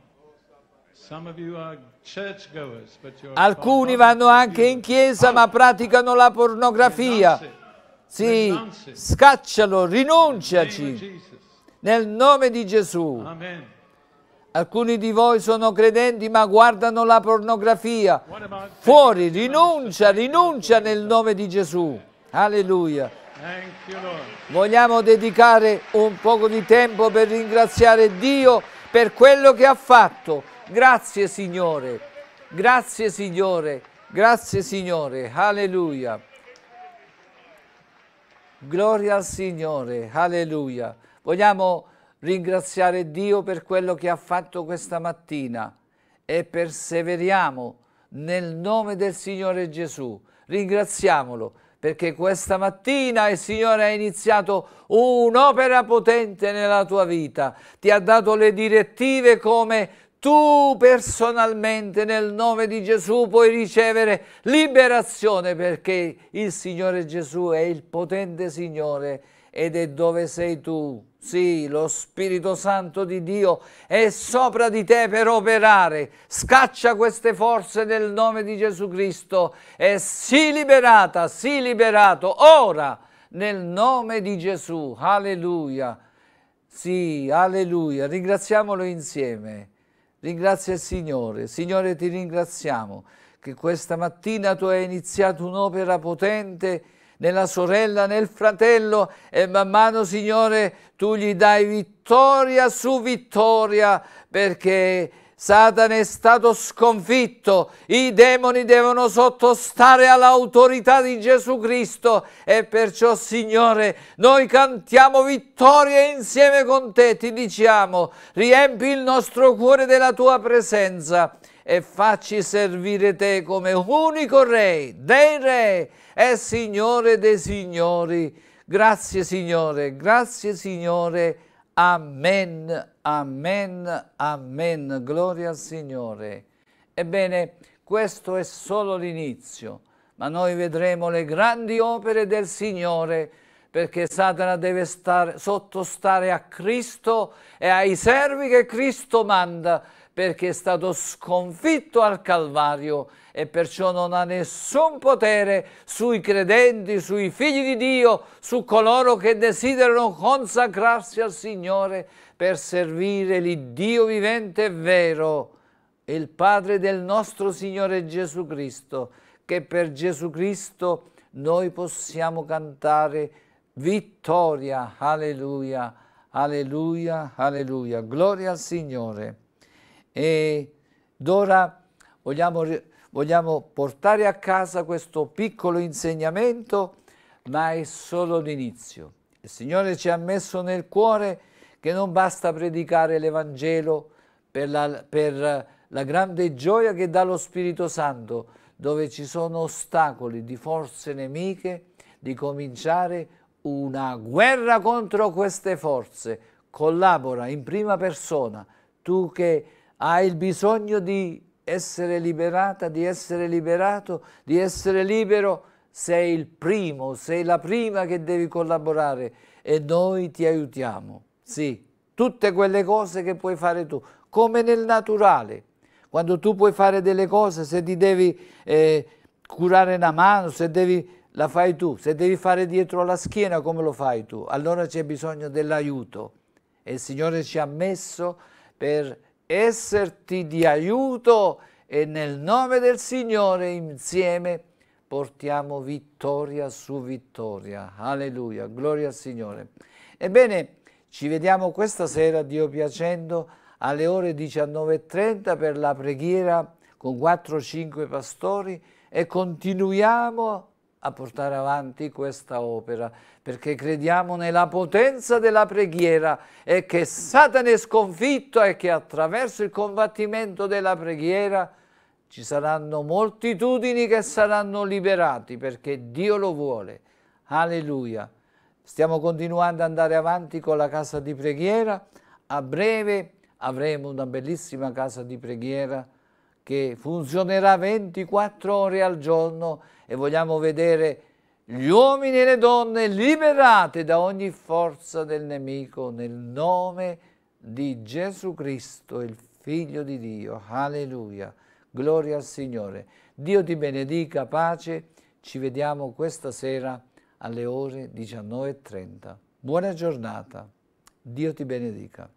Alcuni vanno anche in chiesa ma praticano la pornografia. Sì, scaccialo, rinunciaci nel nome di Gesù. Amen. Alcuni di voi sono credenti ma guardano la pornografia. Fuori, rinuncia, rinuncia nel nome di Gesù. Alleluia. Vogliamo dedicare un poco di tempo per ringraziare Dio per quello che ha fatto. Grazie Signore, grazie Signore, grazie Signore. Alleluia. Gloria al Signore, alleluia. Vogliamo ringraziare Dio per quello che ha fatto questa mattina e perseveriamo nel nome del Signore Gesù. Ringraziamolo perché questa mattina il Signore ha iniziato un'opera potente nella tua vita, ti ha dato le direttive come tu personalmente nel nome di Gesù puoi ricevere liberazione perché il Signore Gesù è il potente Signore ed è dove sei tu. Sì, lo Spirito Santo di Dio è sopra di te per operare. Scaccia queste forze nel nome di Gesù Cristo e sii liberata, sii liberato ora nel nome di Gesù. Alleluia. Sì, alleluia. Ringraziamolo insieme. Ringrazia il Signore. Signore, ti ringraziamo che questa mattina tu hai iniziato un'opera potente nella sorella, nel fratello e man mano, Signore, tu gli dai vittoria su vittoria perché Satana è stato sconfitto, i demoni devono sottostare all'autorità di Gesù Cristo e perciò Signore noi cantiamo vittoria insieme con te, ti diciamo riempi il nostro cuore della tua presenza e facci servire te come unico Re dei Re è Signore dei Signori. Grazie Signore, grazie Signore. Amen, amen, amen. Gloria al Signore. Ebbene, questo è solo l'inizio, ma noi vedremo le grandi opere del Signore perché Satana deve stare, sottostare a Cristo e ai servi che Cristo manda perché è stato sconfitto al Calvario e perciò non ha nessun potere sui credenti, sui figli di Dio, su coloro che desiderano consacrarsi al Signore per servire l'Iddio vivente e vero, il Padre del nostro Signore Gesù Cristo, che per Gesù Cristo noi possiamo cantare vittoria, alleluia, alleluia, alleluia, gloria al Signore. E d'ora vogliamo vogliamo portare a casa questo piccolo insegnamento, ma è solo l'inizio. Il Signore ci ha messo nel cuore che non basta predicare l'Evangelo per la, per la grande gioia che dà lo Spirito Santo, dove ci sono ostacoli di forze nemiche, di cominciare una guerra contro queste forze. Collabora in prima persona, tu che hai il bisogno di essere liberata, di essere liberato, di essere libero, sei il primo, sei la prima che devi collaborare e noi ti aiutiamo. Sì, tutte quelle cose che puoi fare tu, come nel naturale. Quando tu puoi fare delle cose, se ti devi eh, curare una mano, se devi la fai tu, se devi fare dietro la schiena come lo fai tu, allora c'è bisogno dell'aiuto e il Signore ci ha messo per esserti di aiuto e nel nome del Signore insieme portiamo vittoria su vittoria. Alleluia, gloria al Signore. Ebbene, ci vediamo questa sera, Dio piacendo, alle ore 19.30 per la preghiera con 4-5 pastori e continuiamo a portare avanti questa opera, perché crediamo nella potenza della preghiera e che Satana è sconfitto e che attraverso il combattimento della preghiera ci saranno moltitudini che saranno liberati, perché Dio lo vuole. Alleluia. Stiamo continuando ad andare avanti con la casa di preghiera. A breve avremo una bellissima casa di preghiera che funzionerà 24 ore al giorno e vogliamo vedere gli uomini e le donne liberate da ogni forza del nemico nel nome di Gesù Cristo, il Figlio di Dio. Alleluia. Gloria al Signore. Dio ti benedica, pace. Ci vediamo questa sera alle ore 19.30. Buona giornata. Dio ti benedica.